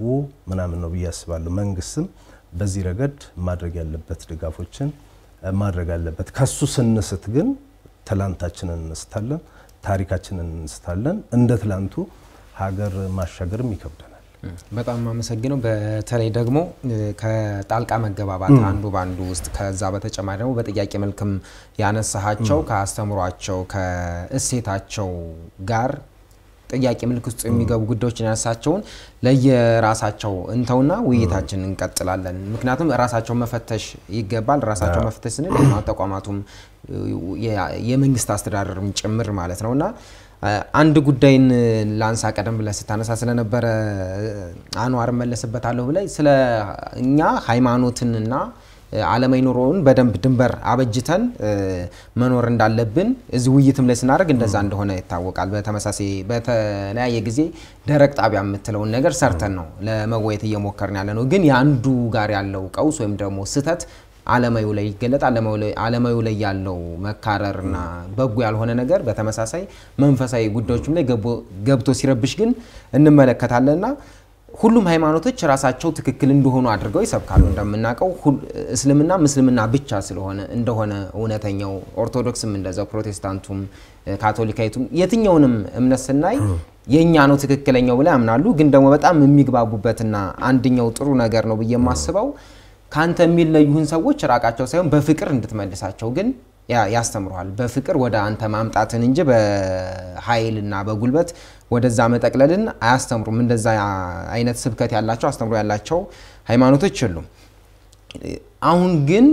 ምናምን ነው ብዬ አስባለሁ። መንግስትም በዚህ ረገድ ማድረግ ያለበት ድጋፎችን ማድረግ አለበት። ከሱ ስንስት ግን ትላንታችንን እንስታለን፣ ታሪካችንን እንስታለን። እንደ ትላንቱ ሀገር ማሻገርም ይከብዳል። በጣም አመሰግነው። በተለይ ደግሞ ከጣልቃ መገባባት አንዱ በአንዱ ውስጥ ከዛ በተጨማሪ ደግሞ በጥያቄ መልክም ያነሳሃቸው ከአስተምሯቸው ከእሴታቸው ጋር ጥያቄ ምልክት ውስጥ የሚገቡ ጉዳዮችን ያነሳቸውን ለየራሳቸው እንተውና ውይይታችን እንቀጥላለን። ምክንያቱም ራሳቸው መፈተሽ ይገባል። ራሳቸው መፈተሽ ስንል ተቋማቱም የመንግስት አስተዳደርም ጭምር ማለት ነውና አንድ ጉዳይን ላንሳ። ቀደም ብለህ ስታነሳ ስለነበረ አንዋር እመለስበታለሁ ብለህ ስለ እኛ ሃይማኖትንና ኑሮውን በደንብ ድንበር አበጅተን መኖር እንዳለብን እዚህ ውይይትም ላይ ስናደርግ እንደዛ እንደሆነ ይታወቃል። በተመሳሳይ በተለያየ ጊዜ ደረቅ ጣቢያ የምትለውን ነገር ሰርተን ነው ለመወየት እየሞከርን ያለ ነው። ግን የአንዱ ጋር ያለው ቀውስ ወይም ደግሞ ስህተት አለማዩ ላይ ይገለጥ አለማዩ ላይ ያለው መካረርና በጎ ያልሆነ ነገር በተመሳሳይ መንፈሳዊ ጉዳዮችም ላይ ገብቶ ሲረብሽ ግን እንመለከታለንና ሁሉም ሃይማኖቶች ራሳቸው ትክክል እንደሆኑ አድርገው ይሰብካሉ። እንደምናውቀው እስልምና ምስልምና ብቻ ስለሆነ እንደሆነ እውነተኛው ኦርቶዶክስም እንደዛው፣ ፕሮቴስታንቱም፣ ካቶሊካዊቱም የትኛውንም እምነት ስናይ የእኛ ነው ትክክለኛው ብለ ያምናሉ። ግን ደግሞ በጣም የሚግባቡበትና አንድኛው ጥሩ ነገር ነው ብዬ የማስበው ከአንተ የሚለዩህን ሰዎች ራቃቸው ሳይሆን በፍቅር እንድትመልሳቸው ግን ያስተምረዋል። በፍቅር ወደ አንተ ማምጣትን እንጂ በኃይልና በጉልበት ወደዛ መጠቅለልን አያስተምሩም። እንደዛ አይነት ስብከት ያላቸው አስተምሮ ያላቸው ሃይማኖቶች የሉም። አሁን ግን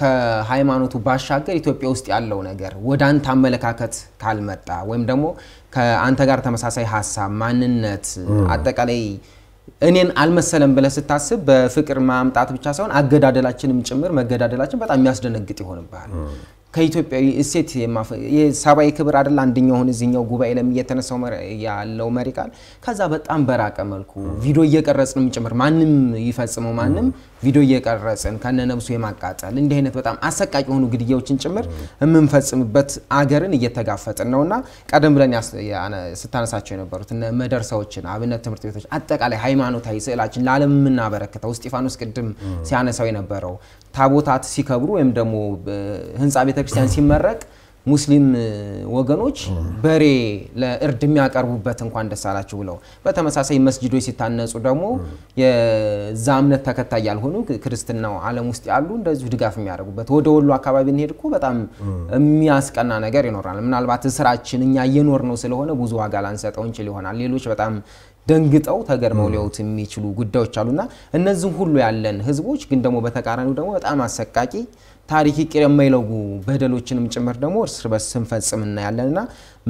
ከሃይማኖቱ ባሻገር ኢትዮጵያ ውስጥ ያለው ነገር ወደ አንተ አመለካከት ካልመጣ ወይም ደግሞ ከአንተ ጋር ተመሳሳይ ሀሳብ፣ ማንነት አጠቃላይ እኔን አልመሰለም ብለህ ስታስብ በፍቅር ማምጣት ብቻ ሳይሆን አገዳደላችንም ጭምር መገዳደላችን በጣም የሚያስደነግጥ ይሆንብሃል። ከኢትዮጵያዊ እሴት የሰብአዊ ክብር አይደል ሆን እዚኛው ጉባኤ ለም እየተነሳው ያለው መሪ ቃል ከዛ በጣም በራቀ መልኩ ቪዲዮ እየቀረጽንም ጭምር ማንም ይፈጽመው ማንም ቪዲዮ እየቀረጽን ከነ ነብሱ የማቃጠል እንዲህ አይነት በጣም አሰቃቂ የሆኑ ግድያዎችን ጭምር የምንፈጽምበት አገርን እየተጋፈጥን እና ቀደም ብለን ስታነሳቸው የነበሩት መደርሰዎችን፣ አብነት ትምህርት ቤቶች አጠቃላይ ሃይማኖታዊ ስዕላችን ለዓለም የምናበረክተው እስጢፋኖስ ቅድም ሲያነሳው የነበረው ታቦታት ሲከብሩ ወይም ደግሞ ህንፃ ቤተክርስቲያን ሲመረቅ ሙስሊም ወገኖች በሬ ለእርድ የሚያቀርቡበት እንኳን ደስ አላችሁ ብለው፣ በተመሳሳይ መስጅዶች ሲታነጹ ደግሞ የዛ እምነት ተከታይ ያልሆኑ ክርስትናው ዓለም ውስጥ ያሉ እንደዚሁ ድጋፍ የሚያደርጉበት ወደ ወሎ አካባቢ እንሄድ እኮ በጣም የሚያስቀና ነገር ይኖራል። ምናልባት ስራችን እኛ እየኖር ነው ስለሆነ ብዙ ዋጋ ላንሰጠው እንችል ይሆናል። ሌሎች በጣም ደንግጠው ተገርመው ሊያዩት የሚችሉ ጉዳዮች አሉና እነዚህ ሁሉ ያለን ህዝቦች ግን ደግሞ በተቃራኒው ደግሞ በጣም አሰቃቂ ታሪክ ይቅር የማይለጉ በደሎችንም ጭምር ደግሞ እርስ በርስ ስንፈጽም እናያለንና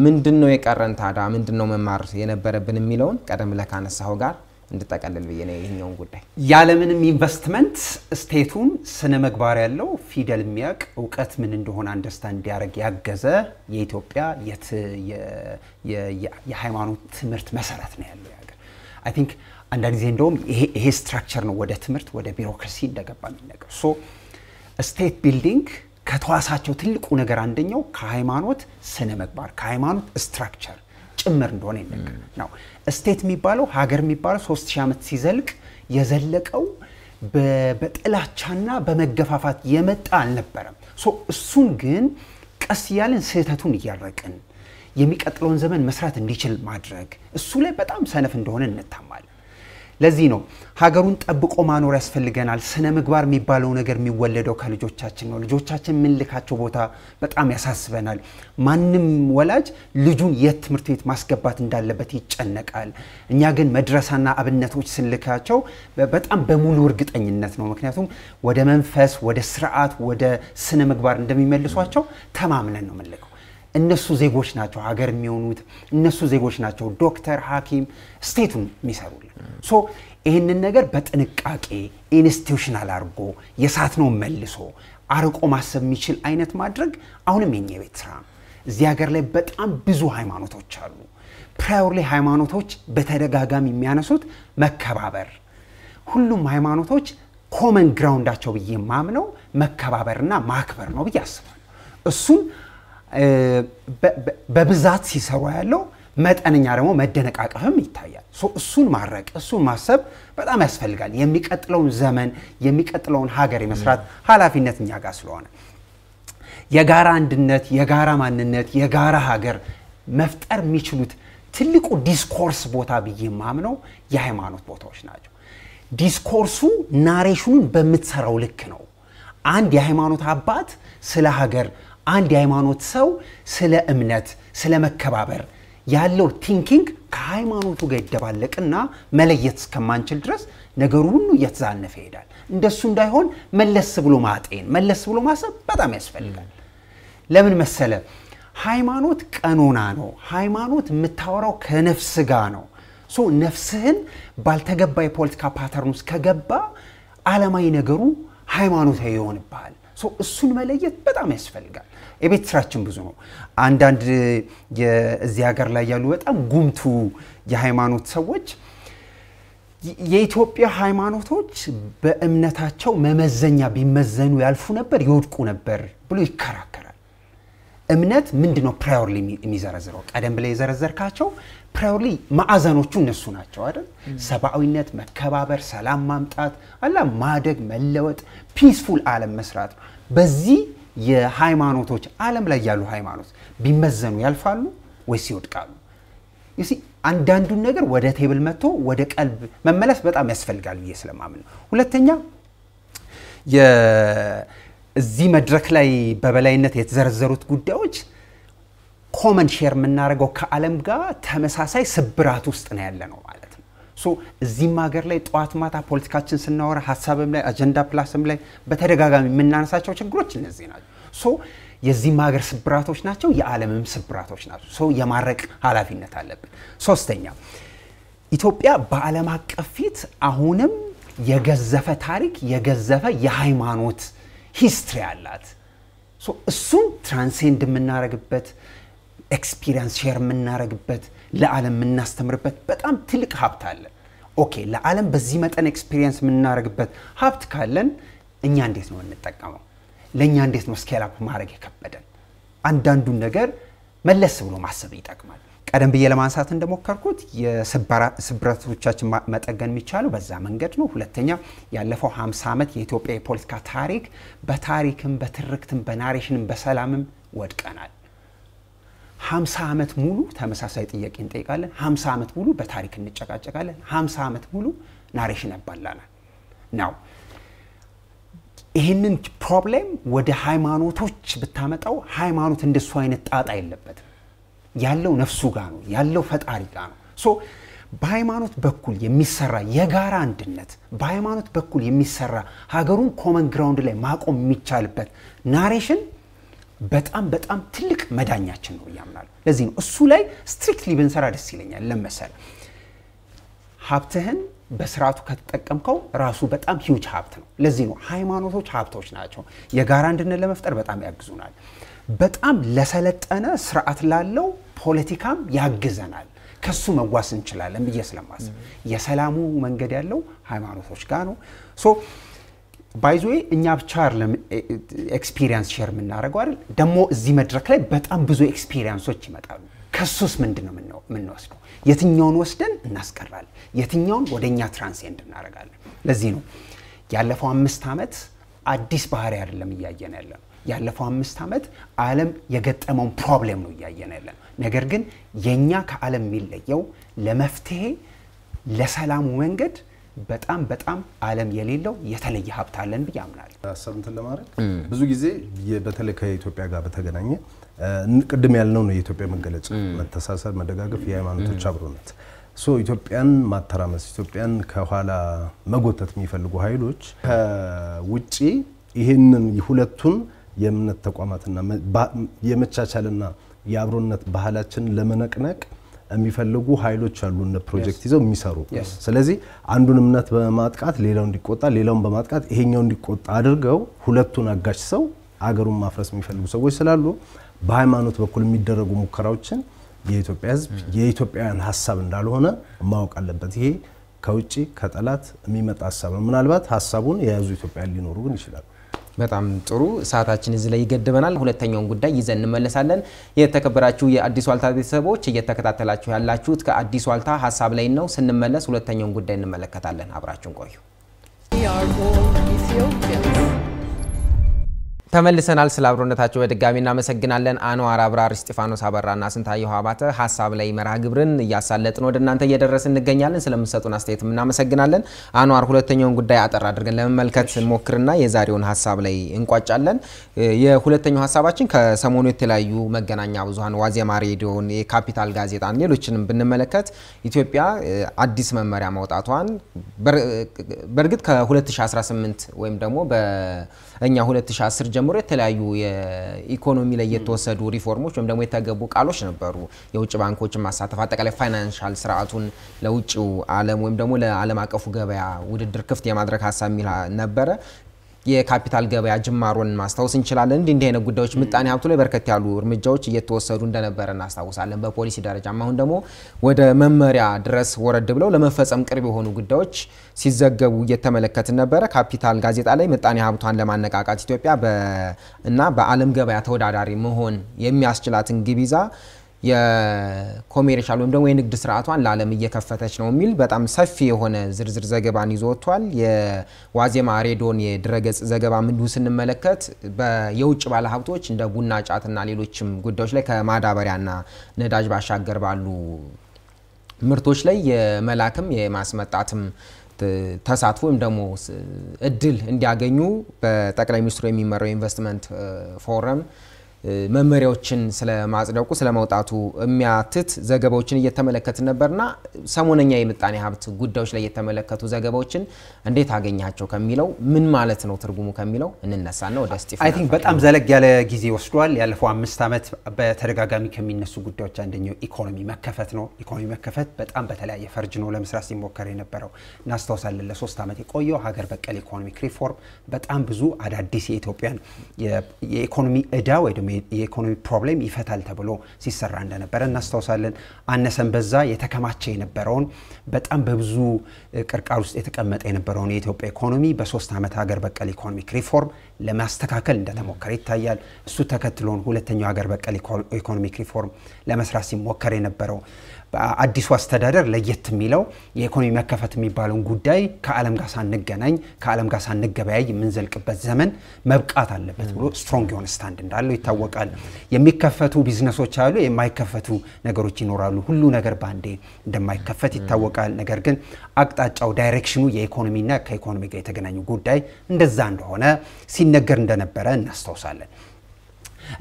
ምንድን ነው የቀረን ታዳ ምንድን ነው መማር የነበረብን የሚለውን ቀደም ለካነሳው ጋር እንድጠቀልል ብዬ ነው ይህኛውን ጉዳይ። ያለምንም ኢንቨስትመንት ስቴቱን ስነ መግባር ያለው ፊደል የሚያውቅ እውቀት ምን እንደሆነ አንደስታ እንዲያደርግ ያገዘ የኢትዮጵያ የሃይማኖት ትምህርት መሰረት ነው ያለው። አይ ቲንክ አንዳንድ ጊዜ እንደውም ይሄ ስትራክቸር ነው ወደ ትምህርት ወደ ቢሮክራሲ እንደገባ የሚነገር ሶ ስቴት ቢልዲንግ ከተዋሳቸው ትልቁ ነገር አንደኛው ከሃይማኖት ስነ ምግባር ከሃይማኖት ስትራክቸር ጭምር እንደሆነ ይነገር ነው። ስቴት የሚባለው ሀገር የሚባለው ሶስት ሺህ ዓመት ሲዘልቅ የዘለቀው በጥላቻና በመገፋፋት የመጣ አልነበረም። እሱን ግን ቀስ እያለን ስህተቱን እያረቅን የሚቀጥለውን ዘመን መስራት እንዲችል ማድረግ እሱ ላይ በጣም ሰነፍ እንደሆነ እንታማለን። ለዚህ ነው ሀገሩን ጠብቆ ማኖር ያስፈልገናል። ስነ ምግባር የሚባለው ነገር የሚወለደው ከልጆቻችን ነው። ልጆቻችን የምንልካቸው ቦታ በጣም ያሳስበናል። ማንም ወላጅ ልጁን የት ትምህርት ቤት ማስገባት እንዳለበት ይጨነቃል። እኛ ግን መድረሳና አብነቶች ስንልካቸው በጣም በሙሉ እርግጠኝነት ነው። ምክንያቱም ወደ መንፈስ፣ ወደ ስርዓት፣ ወደ ስነ ምግባር እንደሚመልሷቸው ተማምነን ነው የምንልከው። እነሱ ዜጎች ናቸው ሀገር የሚሆኑት፣ እነሱ ዜጎች ናቸው ዶክተር፣ ሀኪም ስቴቱን የሚሰሩልን። ሶ ይህንን ነገር በጥንቃቄ ኢንስቲቱሽናል አድርጎ ነው መልሶ አርቆ ማሰብ የሚችል አይነት ማድረግ አሁንም የኛ የቤት ስራ ነው። እዚህ ሀገር ላይ በጣም ብዙ ሃይማኖቶች አሉ። ፕራዮርሊ ሃይማኖቶች በተደጋጋሚ የሚያነሱት መከባበር፣ ሁሉም ሃይማኖቶች ኮመን ግራውንዳቸው ብዬ ማምነው መከባበርና ማክበር ነው ብዬ አስባለሁ። እሱን በብዛት ሲሰራ ያለው መጠነኛ ደግሞ መደነቃቀፍም ይታያል። እሱን ማድረግ እሱን ማሰብ በጣም ያስፈልጋል። የሚቀጥለውን ዘመን የሚቀጥለውን ሀገር የመስራት ኃላፊነት እኛ ጋር ስለሆነ የጋራ አንድነት፣ የጋራ ማንነት፣ የጋራ ሀገር መፍጠር የሚችሉት ትልቁ ዲስኮርስ ቦታ ብዬ የማምነው የሃይማኖት ቦታዎች ናቸው። ዲስኮርሱ ናሬሽኑን በምትሰራው ልክ ነው። አንድ የሃይማኖት አባት ስለ ሀገር አንድ የሃይማኖት ሰው ስለ እምነት ስለ መከባበር ያለው ቲንኪንግ ከሃይማኖቱ ጋር ይደባለቅና መለየት እስከማንችል ድረስ ነገሩ ሁሉ እየተዛነፈ ይሄዳል። እንደሱ እንዳይሆን መለስ ብሎ ማጤን፣ መለስ ብሎ ማሰብ በጣም ያስፈልጋል። ለምን መሰለ? ሃይማኖት ቀኖና ነው። ሃይማኖት የምታወራው ከነፍስ ጋር ነው። ሶ ነፍስህን ባልተገባ የፖለቲካ ፓተርን ውስጥ ከገባ አለማዊ ነገሩ ሃይማኖታዊ ይሆንብሃል። እሱን መለየት በጣም ያስፈልጋል። የቤት ስራችን ብዙ ነው። አንዳንድ እዚህ ሀገር ላይ ያሉ በጣም ጉምቱ የሃይማኖት ሰዎች የኢትዮጵያ ሃይማኖቶች በእምነታቸው መመዘኛ ቢመዘኑ ያልፉ ነበር፣ ይወድቁ ነበር ብሎ ይከራከራል። እምነት ምንድን ነው ፕራዮርሊ የሚዘረዝረው? ቀደም ብለ የዘረዘርካቸው ፕራውሊ ማዕዘኖቹ እነሱ ናቸው አይደል? ሰብአዊነት፣ መከባበር፣ ሰላም ማምጣት አላ ማደግ፣ መለወጥ፣ ፒስፉል አለም መስራት በዚህ የሃይማኖቶች አለም ላይ ያሉ ሃይማኖት ቢመዘኑ ያልፋሉ ወይስ ይወድቃሉ? አንዳንዱን ነገር ወደ ቴብል መጥቶ ወደ ቀልብ መመለስ በጣም ያስፈልጋል ብዬ ስለማምን ነው። ሁለተኛ እዚህ መድረክ ላይ በበላይነት የተዘረዘሩት ጉዳዮች ኮመን ሼር የምናደርገው ከዓለም ጋር ተመሳሳይ ስብራት ውስጥ ነው ያለ ነው ማለት ነው። ሶ እዚህም ሀገር ላይ ጠዋት ማታ ፖለቲካችን ስናወራ ሀሳብም ላይ አጀንዳ ፕላስም ላይ በተደጋጋሚ የምናነሳቸው ችግሮች እነዚህ ናቸው። ሶ የዚህም ሀገር ስብራቶች ናቸው፣ የዓለምም ስብራቶች ናቸው። ሶ የማረቅ ኃላፊነት አለብን። ሶስተኛ ኢትዮጵያ በዓለም አቀፍ ፊት አሁንም የገዘፈ ታሪክ የገዘፈ የሃይማኖት ሂስትሪ አላት። እሱን ትራንሴንድ የምናደርግበት ኤክስፒሪየንስ ሼር የምናደርግበት ለዓለም የምናስተምርበት በጣም ትልቅ ሀብት አለ። ኦኬ ለዓለም በዚህ መጠን ኤክስፒሪየንስ የምናደርግበት ሀብት ካለን እኛ እንዴት ነው የምንጠቀመው ለእኛ እንዴት ነው ስኬላፕ ማድረግ የከበደን? አንዳንዱን ነገር መለስ ብሎ ማሰብ ይጠቅማል። ቀደም ብዬ ለማንሳት እንደሞከርኩት የስብረቶቻችን መጠገን የሚቻለው በዛ መንገድ ነው። ሁለተኛ ያለፈው 50 ዓመት የኢትዮጵያ የፖለቲካ ታሪክ በታሪክም በትርክትም በናሬሽንም በሰላምም ወድቀናል። ሀምሳ ዓመት ሙሉ ተመሳሳይ ጥያቄ እንጠይቃለን። ሀምሳ ዓመት ሙሉ በታሪክ እንጨቃጨቃለን። ሀምሳ ዓመት ሙሉ ናሬሽን ያባላናል ነው። ይህንን ፕሮብሌም ወደ ሃይማኖቶች ብታመጣው ሃይማኖት እንደሱ አይነት ጣጣ የለበትም። ያለው ነፍሱ ጋር ነው፣ ያለው ፈጣሪ ጋር ነው። ሶ በሃይማኖት በኩል የሚሰራ የጋራ አንድነት፣ በሃይማኖት በኩል የሚሰራ ሀገሩን ኮመን ግራውንድ ላይ ማቆም የሚቻልበት ናሬሽን በጣም በጣም ትልቅ መዳኛችን ነው እያምናለሁ። ለዚህ ነው እሱ ላይ ስትሪክትሊ ብንሰራ ደስ ይለኛል። ለመሰለ ሀብትህን በስርዓቱ ከተጠቀምከው ራሱ በጣም ሂውጅ ሀብት ነው። ለዚህ ነው ሃይማኖቶች ሀብቶች ናቸው። የጋራ አንድነት ለመፍጠር በጣም ያግዙናል። በጣም ለሰለጠነ ስርዓት ላለው ፖለቲካም ያግዘናል። ከሱ መጓዝ እንችላለን ብዬ ስለማስብ የሰላሙ መንገድ ያለው ሃይማኖቶች ጋር ነው። ባይዞዌ እኛ ብቻ አይደለም ኤክስፒሪየንስ ሼር የምናደርገው አይደል? ደግሞ እዚህ መድረክ ላይ በጣም ብዙ ኤክስፒሪየንሶች ይመጣሉ። ከሱስ ምንድን ነው የምንወስደው? የትኛውን ወስደን እናስቀራለን? የትኛውን ወደ እኛ ትራንስንድ እናደርጋለን? ለዚህ ነው ያለፈው አምስት ዓመት አዲስ ባህሪ አይደለም እያየን ያለ ያለፈው አምስት ዓመት አለም የገጠመውን ፕሮብሌም ነው እያየን ያለ ነገር ግን የእኛ ከዓለም የሚለየው ለመፍትሄ ለሰላሙ መንገድ በጣም በጣም ዓለም የሌለው የተለየ ሀብት አለን ብዬ አምናለሁ። ሀሳብንትን ለማድረግ ብዙ ጊዜ በተለይ ከኢትዮጵያ ጋር በተገናኘ ቅድም ያልነው ነው የኢትዮጵያ መገለጫ መተሳሰር፣ መደጋገፍ፣ የሃይማኖቶች አብሮነት ሶ ኢትዮጵያን ማተራመስ ኢትዮጵያን ከኋላ መጎተት የሚፈልጉ ኃይሎች ከውጪ ይህንን ሁለቱን የእምነት ተቋማትና የመቻቻልና የአብሮነት ባህላችን ለመነቅነቅ የሚፈልጉ ኃይሎች አሉ እነ ፕሮጀክት ይዘው የሚሰሩ። ስለዚህ አንዱን እምነት በማጥቃት ሌላው እንዲቆጣ፣ ሌላውን በማጥቃት ይሄኛው እንዲቆጣ አድርገው ሁለቱን አጋጭ ሰው አገሩን ማፍረስ የሚፈልጉ ሰዎች ስላሉ በሃይማኖት በኩል የሚደረጉ ሙከራዎችን የኢትዮጵያ ህዝብ mm. የኢትዮጵያውያን ሀሳብ እንዳልሆነ ማወቅ አለበት። ይሄ ከውጭ ከጠላት የሚመጣ ሀሳብ ነው። ምናልባት ሀሳቡን የያዙ ኢትዮጵያውያን ሊኖሩ ግን ይችላሉ። በጣም ጥሩ ሰዓታችን እዚህ ላይ ይገድበናል። ሁለተኛውን ጉዳይ ይዘን እንመለሳለን። የተከበራችሁ የአዲስ ዋልታ ቤተሰቦች እየተከታተላችሁ ያላችሁት ከአዲስ ዋልታ ሀሳብ ላይ ነው። ስንመለስ ሁለተኛውን ጉዳይ እንመለከታለን። አብራችሁን ቆዩ። ተመልሰናል። ስለ አብሮነታቸው በድጋሚ እናመሰግናለን። አንዋር አብራር፣ እስጢፋኖስ አበራና ስንታየሁ አባተ ሀሳብ ላይ መርሃ ግብርን እያሳለጥን ወደ እናንተ እየደረስ እንገኛለን። ስለምሰጡን አስተያየትም እናመሰግናለን። አንዋር፣ ሁለተኛውን ጉዳይ አጠር አድርገን ለመመልከት ሞክርና የዛሬውን ሀሳብ ላይ እንቋጫለን። የሁለተኛው ሀሳባችን ከሰሞኑ የተለያዩ መገናኛ ብዙሀን ዋዜማ ሬዲዮን፣ የካፒታል ጋዜጣ፣ ሌሎችንም ብንመለከት ኢትዮጵያ አዲስ መመሪያ ማውጣቷን በእርግጥ ከ2018 ወይም ደግሞ እኛ 2010 ጀምሮ የተለያዩ የኢኮኖሚ ላይ የተወሰዱ ሪፎርሞች ወይም ደግሞ የተገቡ ቃሎች ነበሩ። የውጭ ባንኮችን ማሳተፍ፣ አጠቃላይ ፋይናንሻል ስርዓቱን ለውጭው ዓለም ወይም ደግሞ ለዓለም አቀፉ ገበያ ውድድር ክፍት የማድረግ ሀሳብ የሚል ነበረ። የካፒታል ገበያ ጅማሮን ማስታወስ እንችላለን። እንዲህ እንዲህ አይነት ጉዳዮች ምጣኔ ሀብቱ ላይ በርከት ያሉ እርምጃዎች እየተወሰዱ እንደነበረ እናስታውሳለን። በፖሊሲ ደረጃም አሁን ደግሞ ወደ መመሪያ ድረስ ወረድ ብለው ለመፈጸም ቅርብ የሆኑ ጉዳዮች ሲዘገቡ እየተመለከትን ነበረ። ካፒታል ጋዜጣ ላይ ምጣኔ ሀብቷን ለማነቃቃት ኢትዮጵያ እና በዓለም ገበያ ተወዳዳሪ መሆን የሚያስችላትን ግብ ይዛ የኮሜርሻል ወይም ደግሞ የንግድ ስርዓቷን ለዓለም እየከፈተች ነው የሚል በጣም ሰፊ የሆነ ዝርዝር ዘገባን ይዞ ወጥቷል። የዋዜማ ሬዲዮን የድረገጽ ዘገባ እንዲሁ ስንመለከት የውጭ ባለሀብቶች እንደ ቡና፣ ጫትና ሌሎችም ጉዳዮች ላይ ከማዳበሪያና ነዳጅ ባሻገር ባሉ ምርቶች ላይ የመላክም የማስመጣትም ተሳትፎ ወይም ደግሞ እድል እንዲያገኙ በጠቅላይ ሚኒስትሩ የሚመራው ኢንቨስትመንት ፎረም መመሪያዎችን ስለ ማጽደቁ ስለ የሚያትት ዘገባዎችን እየተመለከት ነበርና ሰሞነኛ የምጣኔ ሀብት ጉዳዮች ላይ የተመለከቱ ዘገባዎችን እንዴት አገኛቸው ከሚለው ምን ማለት ነው ትርጉሙ ከሚለው እንነሳና ወደ ስቲፍ በጣም ዘለግ ያለ ጊዜ ወስዷል። ያለፈው አምስት ዓመት በተደጋጋሚ ከሚነሱ ጉዳዮች አንደኛው ኢኮኖሚ መከፈት ነው። ኢኮኖሚ መከፈት በጣም በተለያየ ፈርጅ ነው ለመስራት ሲሞከር የነበረው እናስታውሳለን። ለሶስት ዓመት የቆየው ሀገር በቀል ኢኮኖሚክ ሪፎርም በጣም ብዙ አዳዲስ የኢትዮጵያን የኢኮኖሚ እዳ ወይ የኢኮኖሚ ፕሮብሌም ይፈታል ተብሎ ሲሰራ እንደነበረ እናስታውሳለን። አነሰን በዛ የተከማቸ የነበረውን በጣም በብዙ ቅርቃር ውስጥ የተቀመጠ የነበረውን የኢትዮጵያ ኢኮኖሚ በሶስት ዓመት ሀገር በቀል ኢኮኖሚክ ሪፎርም ለማስተካከል እንደተሞከረ ይታያል። እሱ ተከትሎን ሁለተኛው ሀገር በቀል ኢኮኖሚክ ሪፎርም ለመስራት ሲሞከር የነበረው አዲሱ አስተዳደር ለየት የሚለው የኢኮኖሚ መከፈት የሚባለውን ጉዳይ ከዓለም ጋር ሳንገናኝ ከዓለም ጋር ሳንገበያይ የምንዘልቅበት ዘመን መብቃት አለበት ብሎ ስትሮንግ የሆነ ስታንድ እንዳለው ይታወቃል። የሚከፈቱ ቢዝነሶች አሉ፣ የማይከፈቱ ነገሮች ይኖራሉ። ሁሉ ነገር በአንዴ እንደማይከፈት ይታወቃል። ነገር ግን አቅጣጫው ዳይሬክሽኑ የኢኮኖሚና ከኢኮኖሚ ጋር የተገናኙ ጉዳይ እንደዛ እንደሆነ ሲነገር እንደነበረ እናስታውሳለን።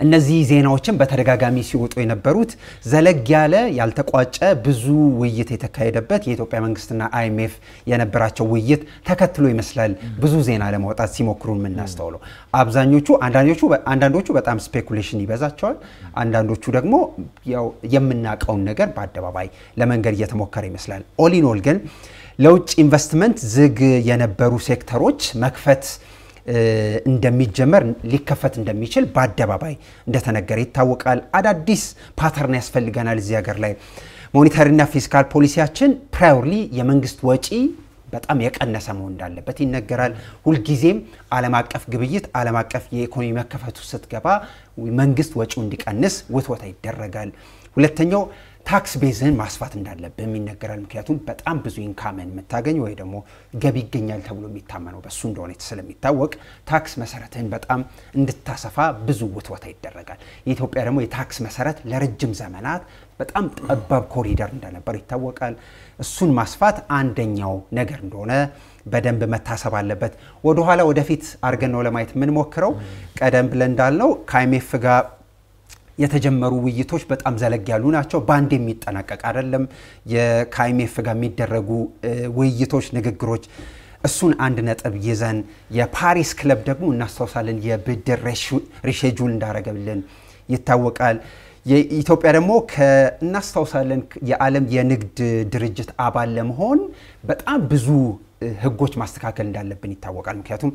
እነዚህ ዜናዎችን በተደጋጋሚ ሲወጡ የነበሩት ዘለግ ያለ ያልተቋጨ ብዙ ውይይት የተካሄደበት የኢትዮጵያ መንግስትና አይኤምኤፍ የነበራቸው ውይይት ተከትሎ ይመስላል ብዙ ዜና ለማውጣት ሲሞክሩ የምናስተውለው። አብዛኞቹ አንዳንዶቹ በጣም ስፔኩሌሽን ይበዛቸዋል። አንዳንዶቹ ደግሞ የምናውቀውን ነገር በአደባባይ ለመንገድ እየተሞከረ ይመስላል። ኦሊኖል ግን ለውጭ ኢንቨስትመንት ዝግ የነበሩ ሴክተሮች መክፈት እንደሚጀመር ሊከፈት እንደሚችል በአደባባይ እንደተነገረ ይታወቃል። አዳዲስ ፓተርን ያስፈልገናል እዚህ ሀገር ላይ ሞኒተሪና ፊስካል ፖሊሲያችን ፕራዮርሊ የመንግስት ወጪ በጣም የቀነሰ መሆን እንዳለበት ይነገራል። ሁልጊዜም ዓለም አቀፍ ግብይት፣ ዓለም አቀፍ የኢኮኖሚ መከፈቱ ስትገባ መንግስት ወጪው እንዲቀንስ ውትወታ ይደረጋል። ሁለተኛው ታክስ ቤዝን ማስፋት እንዳለብህም ይነገራል። ምክንያቱም በጣም ብዙ ኢንካምን የምታገኝ ወይ ደግሞ ገቢ ይገኛል ተብሎ የሚታመነው በሱ እንደሆነ ስለሚታወቅ ታክስ መሰረትህን በጣም እንድታሰፋ ብዙ ውትወታ ይደረጋል። የኢትዮጵያ ደግሞ የታክስ መሰረት ለረጅም ዘመናት በጣም ጠባብ ኮሪደር እንደነበር ይታወቃል። እሱን ማስፋት አንደኛው ነገር እንደሆነ በደንብ መታሰብ አለበት። ወደኋላ ወደፊት አድርገን ነው ለማየት የምንሞክረው። ቀደም ብለን እንዳልነው ከአይኤምኤፍ ጋር የተጀመሩ ውይይቶች በጣም ዘለግ ያሉ ናቸው። በአንድ የሚጠናቀቅ አይደለም። ከአይኤምኤፍ ጋር የሚደረጉ ውይይቶች፣ ንግግሮች እሱን አንድ ነጥብ ይዘን የፓሪስ ክለብ ደግሞ እናስታውሳለን የብድር ሪሼጁል እንዳረገብልን ይታወቃል። የኢትዮጵያ ደግሞ እናስታውሳለን የዓለም የንግድ ድርጅት አባል ለመሆን በጣም ብዙ ህጎች ማስተካከል እንዳለብን ይታወቃል። ምክንያቱም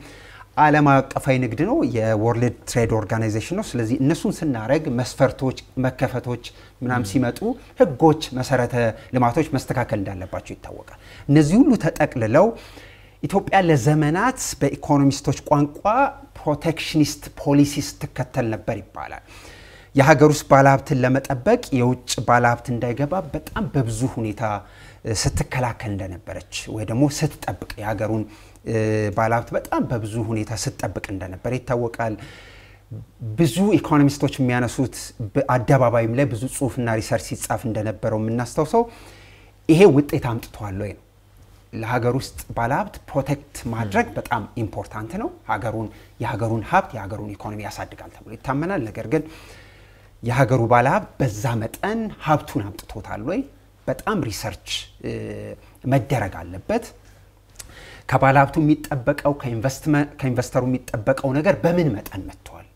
ዓለም አቀፋዊ ንግድ ነው፣ የወርልድ ትሬድ ኦርጋናይዜሽን ነው። ስለዚህ እነሱን ስናደረግ መስፈርቶች፣ መከፈቶች ምናም ሲመጡ ህጎች፣ መሰረተ ልማቶች መስተካከል እንዳለባቸው ይታወቃል። እነዚህ ሁሉ ተጠቅልለው ኢትዮጵያ ለዘመናት በኢኮኖሚስቶች ቋንቋ ፕሮቴክሽኒስት ፖሊሲ ስትከተል ነበር ይባላል። የሀገር ውስጥ ባለሀብትን ለመጠበቅ የውጭ ባለሀብት እንዳይገባ በጣም በብዙ ሁኔታ ስትከላከል እንደነበረች ወይ ደግሞ ስትጠብቅ የሀገሩን ባለሀብት በጣም በብዙ ሁኔታ ስትጠብቅ እንደነበረ ይታወቃል። ብዙ ኢኮኖሚስቶች የሚያነሱት አደባባይም ላይ ብዙ ጽሁፍና ሪሰርች ሲጻፍ እንደነበረው የምናስታውሰው ይሄ ውጤት አምጥተዋል ወይ ነው። ለሀገር ውስጥ ባለሀብት ፕሮቴክት ማድረግ በጣም ኢምፖርታንት ነው። ሀገሩን የሀገሩን ሀብት የሀገሩን ኢኮኖሚ ያሳድጋል ተብሎ ይታመናል። ነገር ግን የሀገሩ ባለሀብት በዛ መጠን ሀብቱን አምጥቶታል ወይ? በጣም ሪሰርች መደረግ አለበት። ከባለሀብቱ የሚጠበቀው ከኢንቨስተሩ የሚጠበቀው ነገር በምን መጠን መጥተዋል?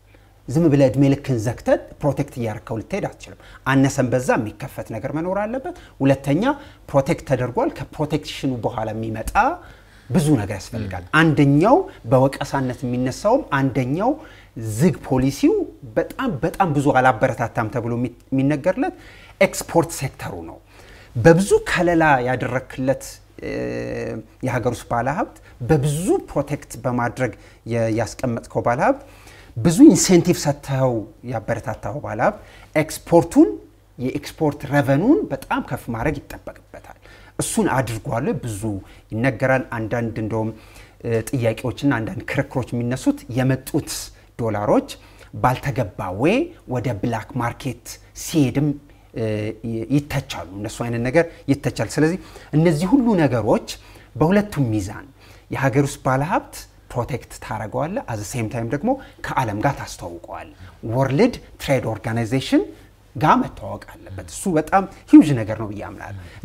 ዝም ብለ እድሜ ልክን ዘግተን ፕሮቴክት እያደረከው ልትሄድ አትችልም። አነሰን በዛ የሚከፈት ነገር መኖር አለበት። ሁለተኛ ፕሮቴክት ተደርጓል። ከፕሮቴክሽኑ በኋላ የሚመጣ ብዙ ነገር ያስፈልጋል። አንደኛው በወቀሳነት የሚነሳውም አንደኛው ዝግ ፖሊሲው በጣም በጣም ብዙ አላበረታታም ተብሎ የሚነገርለት ኤክስፖርት ሴክተሩ ነው። በብዙ ከለላ ያደረክለት የሀገር ውስጥ ባለሀብት በብዙ ፕሮቴክት በማድረግ ያስቀመጥከው ባለሀብት ብዙ ኢንሴንቲቭ ሰጥተው ያበረታታው ባለሀብት ኤክስፖርቱን የኤክስፖርት ረቨኑን በጣም ከፍ ማድረግ ይጠበቅበታል። እሱን አድርጓል ብዙ ይነገራል። አንዳንድ እንደውም ጥያቄዎችና አንዳንድ ክርክሮች የሚነሱት የመጡት ዶላሮች ባልተገባ ወይ ወደ ብላክ ማርኬት ሲሄድም ይተቻሉ። እነሱ አይነት ነገር ይተቻል። ስለዚህ እነዚህ ሁሉ ነገሮች በሁለቱም ሚዛን የሀገር ውስጥ ባለሀብት ፕሮቴክት ታደረገዋለ፣ አዘ ሴም ታይም ደግሞ ከዓለም ጋር ታስተዋውቀዋል። ወርልድ ትሬድ ኦርጋናይዜሽን ጋር መተዋወቅ አለበት። እሱ በጣም ሂውጅ ነገር ነው ብዬ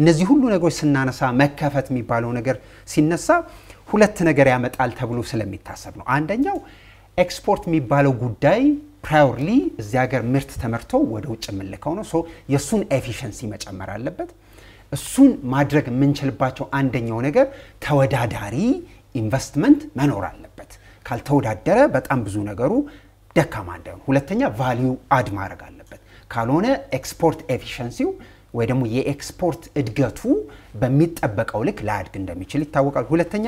እነዚህ ሁሉ ነገሮች ስናነሳ መከፈት የሚባለው ነገር ሲነሳ ሁለት ነገር ያመጣል ተብሎ ስለሚታሰብ ነው። አንደኛው ኤክስፖርት የሚባለው ጉዳይ ፕራዮርሊ እዚ ሀገር ምርት ተመርቶ ወደ ውጭ የምንልከው ነው። የእሱን ኤፊሽንሲ መጨመር አለበት። እሱን ማድረግ የምንችልባቸው አንደኛው ነገር ተወዳዳሪ ኢንቨስትመንት መኖር አለበት። ካልተወዳደረ በጣም ብዙ ነገሩ ደካማ እንዳይሆን፣ ሁለተኛ ቫሊዩ አድ ማድረግ አለበት። ካልሆነ ኤክስፖርት ኤፊሽንሲው ወይ ደግሞ የኤክስፖርት እድገቱ በሚጠበቀው ልክ ላያድግ እንደሚችል ይታወቃል። ሁለተኛ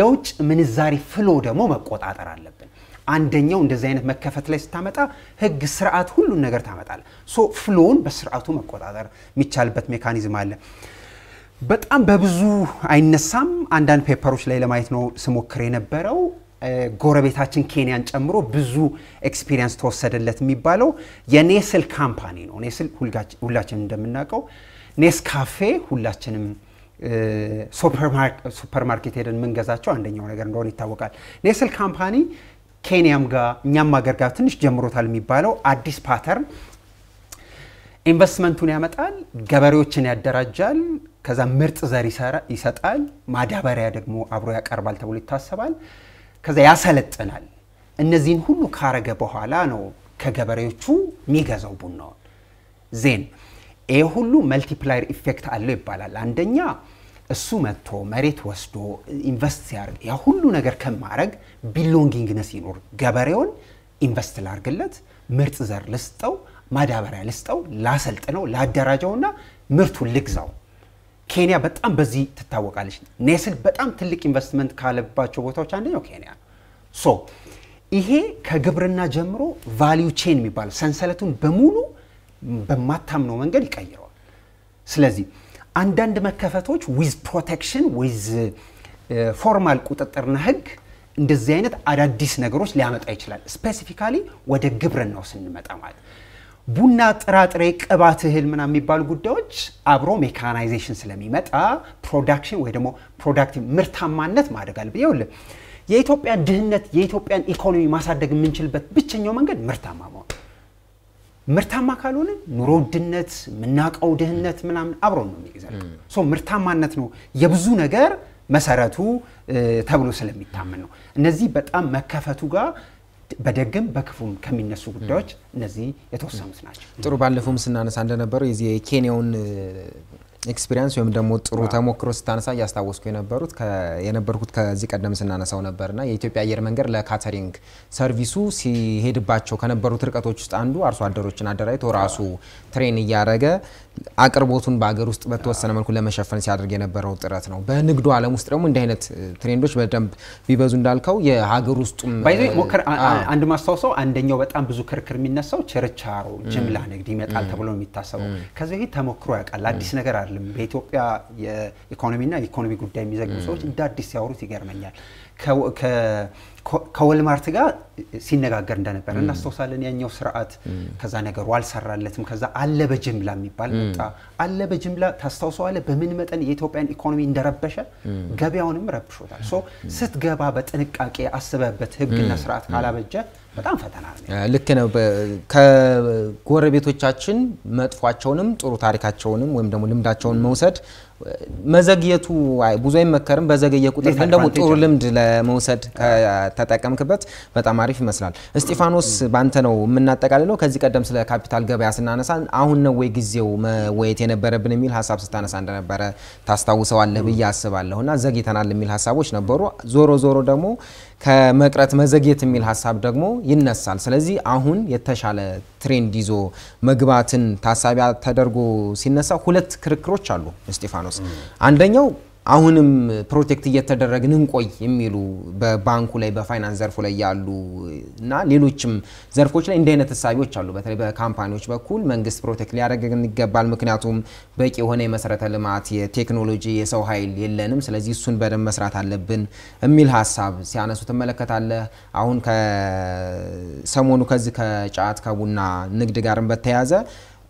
የውጭ ምንዛሪ ፍሎ ደግሞ መቆጣጠር አለብን። አንደኛው እንደዚህ አይነት መከፈት ላይ ስታመጣ ህግ፣ ስርዓት፣ ሁሉን ነገር ታመጣለ። ሶ ፍሎውን በስርዓቱ መቆጣጠር የሚቻልበት ሜካኒዝም አለ። በጣም በብዙ አይነሳም። አንዳንድ ፔፐሮች ላይ ለማየት ነው ስሞክር የነበረው ጎረቤታችን ኬንያን ጨምሮ ብዙ ኤክስፒሪየንስ ተወሰደለት የሚባለው የኔስል ካምፓኒ ነው። ኔስል ሁላችን እንደምናውቀው ኔስ ካፌ ሁላችንም ሱፐርማርኬት ሄደን የምንገዛቸው አንደኛው ነገር እንደሆነ ይታወቃል። ኔስል ካምፓኒ ኬንያም ጋር እኛም ሀገር ጋር ትንሽ ጀምሮታል የሚባለው አዲስ ፓተርን ኢንቨስትመንቱን ያመጣል፣ ገበሬዎችን ያደራጃል፣ ከዛ ምርጥ ዘር ይሰጣል፣ ማዳበሪያ ደግሞ አብሮ ያቀርባል ተብሎ ይታሰባል። ከዛ ያሰለጥናል። እነዚህን ሁሉ ካረገ በኋላ ነው ከገበሬዎቹ የሚገዛው ቡናውን ዜን ይሄ ሁሉ መልቲፕላየር ኢፌክት አለው ይባላል። አንደኛ እሱ መጥቶ መሬት ወስዶ ኢንቨስት ሲያደርግ ያ ሁሉ ነገር ከማድረግ ቢሎንጊንግነስ ይኖር። ገበሬውን ኢንቨስት ላርግለት፣ ምርጥ ዘር ልስጠው፣ ማዳበሪያ ልስጠው፣ ላሰልጥነው፣ ላደራጀውና ምርቱን ልግዛው። ኬንያ በጣም በዚህ ትታወቃለች። ኔስል በጣም ትልቅ ኢንቨስትመንት ካለባቸው ቦታዎች አንደኛው ኬንያ ሶ ይሄ ከግብርና ጀምሮ ቫሊዩ ቼን የሚባለው ሰንሰለቱን በሙሉ በማታምነው መንገድ ይቀይረዋል። ስለዚህ አንዳንድ መከፈቶች ዊዝ ፕሮቴክሽን ዊዝ ፎርማል ቁጥጥርና ህግ እንደዚህ አይነት አዳዲስ ነገሮች ሊያመጣ ይችላል። ስፔሲፊካሊ ወደ ግብርናው ስንመጣ ማለት ቡና፣ ጥራጥሬ፣ ቅባት፣ እህል ምናምን የሚባሉ ጉዳዮች አብሮ ሜካናይዜሽን ስለሚመጣ ፕሮዳክሽን ወይ ደግሞ ፕሮዳክቲቭ ምርታማነት ማደጋል ብዬ የኢትዮጵያን ድህነት የኢትዮጵያን ኢኮኖሚ ማሳደግ የምንችልበት ብቸኛው መንገድ ምርታማ መሆን ምርታማ ካልሆነ ኑሮ ውድነት የምናውቀው ድህነት ምናምን አብሮን ነው የሚዘልቀው። ምርታማነት ነው የብዙ ነገር መሰረቱ ተብሎ ስለሚታመን ነው። እነዚህ በጣም መከፈቱ ጋር በደግም በክፉም ከሚነሱ ጉዳዮች እነዚህ የተወሰኑት ናቸው። ጥሩ ባለፉም ስናነሳ እንደነበረው የዚህ የኬንያውን ኤክስፒሪንስ ወይም ደግሞ ጥሩ ተሞክሮ ስታነሳ እያስታወስኩ የነበሩት የነበርኩት ከዚህ ቀደም ስናነሳው ነበርና የኢትዮጵያ አየር መንገድ ለካተሪንግ ሰርቪሱ ሲሄድባቸው ከነበሩት ርቀቶች ውስጥ አንዱ አርሶ አደሮችን አደራጅቶ ራሱ ትሬን እያደረገ አቅርቦቱን በአገር ውስጥ በተወሰነ መልኩ ለመሸፈን ሲያደርግ የነበረው ጥረት ነው። በንግዱ ዓለም ውስጥ ደግሞ እንዲህ አይነት ትሬንዶች በደንብ ቢበዙ እንዳልከው የሀገር ውስጡም አንድ ማስታውሰው አንደኛው በጣም ብዙ ክርክር የሚነሳው ችርቻሮ፣ ጅምላ ንግድ ይመጣል ተብሎ የሚታሰበው። ከዚህ በፊት ተሞክሮ ያውቃል፣ አዲስ ነገር አይደለም። በኢትዮጵያ የኢኮኖሚና የኢኮኖሚ ጉዳይ የሚዘግቡ ሰዎች እንደ አዲስ ሲያወሩት ይገርመኛል። ከወልማርት ጋር ሲነጋገር እንደነበር እናስታውሳለን። ያኛው ስርዓት ከዛ ነገሩ አልሰራለትም። ከዛ አለ በጅምላ የሚባል መጣ። አለ በጅምላ ታስታውሰዋለ፣ በምን መጠን የኢትዮጵያን ኢኮኖሚ እንደረበሸ ገበያውንም ረብሾታል። ስትገባ በጥንቃቄ አስበህበት ህግና ስርዓት ካላበጀ በጣም ፈተና ነው። ልክ ነው። ከጎረቤቶቻችን መጥፏቸውንም ጥሩ ታሪካቸውንም ወይም ደግሞ ልምዳቸውን መውሰድ መዘግየቱ ብዙ አይመከርም። በዘገየ ቁጥር ግን ደግሞ ጥሩ ልምድ ለመውሰድ ተጠቀምክበት በጣም አሪፍ ይመስላል። እስጢፋኖስ፣ በአንተ ነው የምናጠቃልለው። ከዚህ ቀደም ስለ ካፒታል ገበያ ስናነሳ አሁን ነው ወይ ጊዜው መወየት የነበረብን የሚል ሀሳብ ስታነሳ እንደነበረ ታስታውሰዋለህ ብዬ አስባለሁ እና ዘግይተናል የሚል ሀሳቦች ነበሩ። ዞሮ ዞሮ ደግሞ ከመቅረት መዘግየት የሚል ሀሳብ ደግሞ ይነሳል። ስለዚህ አሁን የተሻለ ትሬንድ ይዞ መግባትን ታሳቢያ ተደርጎ ሲነሳ ሁለት ክርክሮች አሉ እስጢፋኖስ። አንደኛው አሁንም ፕሮቴክት እየተደረግን እንቆይ የሚሉ በባንኩ ላይ በፋይናንስ ዘርፉ ላይ ያሉ እና ሌሎችም ዘርፎች ላይ እንዲህ አይነት እሳቢዎች አሉ። በተለይ በካምፓኒዎች በኩል መንግስት ፕሮቴክት ሊያደርገን ይገባል። ምክንያቱም በቂ የሆነ የመሰረተ ልማት፣ የቴክኖሎጂ፣ የሰው ኃይል የለንም። ስለዚህ እሱን በደንብ መስራት አለብን የሚል ሀሳብ ሲያነሱ ትመለከታለህ። አሁን ከሰሞኑ ከዚህ ከጫት ከቡና ንግድ ጋርም በተያያዘ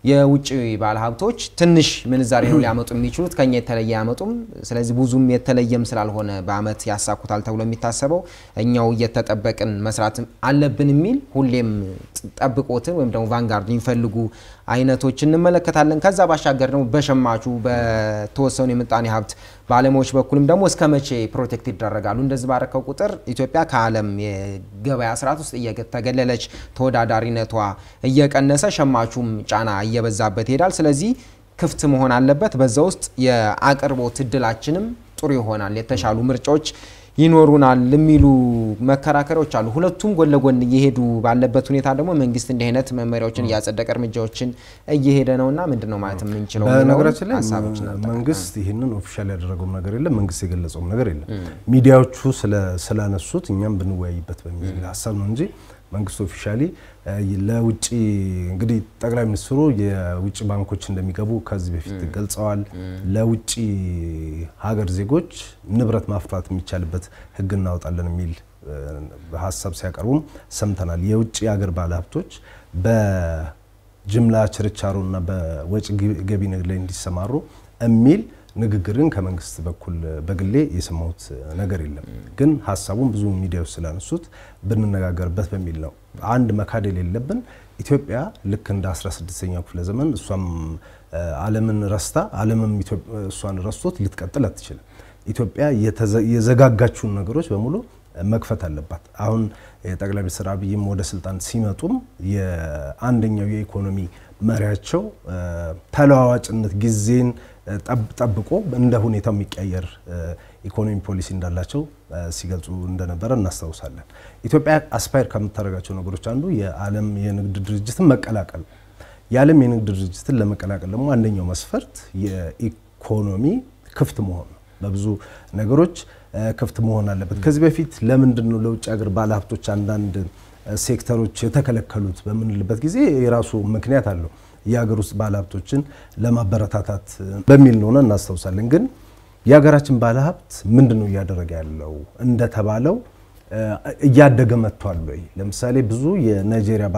የውጭ ባለሀብቶች ትንሽ ምንዛሬ ነው ሊያመጡ የሚችሉት፣ ከኛ የተለየ አያመጡም። ስለዚህ ብዙም የተለየም ስላልሆነ በአመት ያሳኩታል ተብሎ የሚታሰበው እኛው እየተጠበቅን መስራት አለብን የሚል ሁሌም ጠብቆትን ወይም ደግሞ ቫንጋርድ የሚፈልጉ አይነቶች እንመለከታለን። ከዛ ባሻገር ደግሞ በሸማቹ በተወሰኑ የምጣኔ ሀብት ባለሙያዎች በኩልም ደግሞ እስከ መቼ ፕሮቴክት ይደረጋሉ? እንደዚህ ባረከው ቁጥር ኢትዮጵያ ከዓለም የገበያ ስርዓት ውስጥ እየተገለለች ተወዳዳሪነቷ እየቀነሰ ሸማቹም ጫና እየበዛበት ይሄዳል። ስለዚህ ክፍት መሆን አለበት። በዛ ውስጥ የአቅርቦት እድላችንም ጥሩ ይሆናል። የተሻሉ ምርጫዎች ይኖሩናል የሚሉ መከራከሪያዎች አሉ። ሁለቱም ጎን ለጎን እየሄዱ ባለበት ሁኔታ ደግሞ መንግስት እንዲህ አይነት መመሪያዎችን እያጸደቀ እርምጃዎችን እየሄደ ነውና ምንድን ነው ማለት የምንችለው? በነገራችን ላይ መንግስት ይህንን ኦፊሻል ያደረገውም ነገር የለም፣ መንግስት የገለጸውም ነገር የለም። ሚዲያዎቹ ስላነሱት እኛም ብንወያይበት በሚል ሀሳብ ነው እንጂ መንግስት ኦፊሻሊ ለውጭ እንግዲህ ጠቅላይ ሚኒስትሩ የውጭ ባንኮች እንደሚገቡ ከዚህ በፊት ገልጸዋል። ለውጭ ሀገር ዜጎች ንብረት ማፍራት የሚቻልበት ህግ እናወጣለን የሚል ሀሳብ ሲያቀርቡም ሰምተናል። የውጭ ሀገር ባለሀብቶች በጅምላ ችርቻሮና በወጪ ገቢ ንግድ ላይ እንዲሰማሩ የሚል ንግግርን ከመንግስት በኩል በግሌ የሰማሁት ነገር የለም። ግን ሀሳቡን ብዙ ሚዲያዎች ስላነሱት ብንነጋገርበት በሚል ነው። አንድ መካድ የሌለብን ኢትዮጵያ ልክ እንደ 16ኛው ክፍለ ዘመን እሷም ዓለምን ረስታ ዓለምም እሷን ረስቶት ልትቀጥል አትችልም። ኢትዮጵያ የዘጋጋችውን ነገሮች በሙሉ መክፈት አለባት። አሁን ጠቅላይ ሚኒስትር አብይም ወደ ስልጣን ሲመጡም የአንደኛው የኢኮኖሚ መሪያቸው ተለዋዋጭነት ጊዜን ጠብቆ እንደ ሁኔታው የሚቀየር ኢኮኖሚ ፖሊሲ እንዳላቸው ሲገልጹ እንደነበረ እናስታውሳለን። ኢትዮጵያ አስፓይር ከምታደርጋቸው ነገሮች አንዱ የዓለም የንግድ ድርጅትን መቀላቀል። የዓለም የንግድ ድርጅትን ለመቀላቀል ደግሞ አንደኛው መስፈርት የኢኮኖሚ ክፍት መሆን ነው። በብዙ ነገሮች ክፍት መሆን አለበት። ከዚህ በፊት ለምንድን ነው ለውጭ ሀገር ባለሀብቶች አንዳንድ ሴክተሮች የተከለከሉት በምንልበት ጊዜ የራሱ ምክንያት አለው። የሀገር ውስጥ ባለሀብቶችን ለማበረታታት በሚል እንደሆነ እናስታውሳለን። ግን የሀገራችን ባለሀብት ምንድን ነው እያደረገ ያለው እንደተባለው እያደገ መጥቷል ወይ? ለምሳሌ ብዙ የናይጄሪያ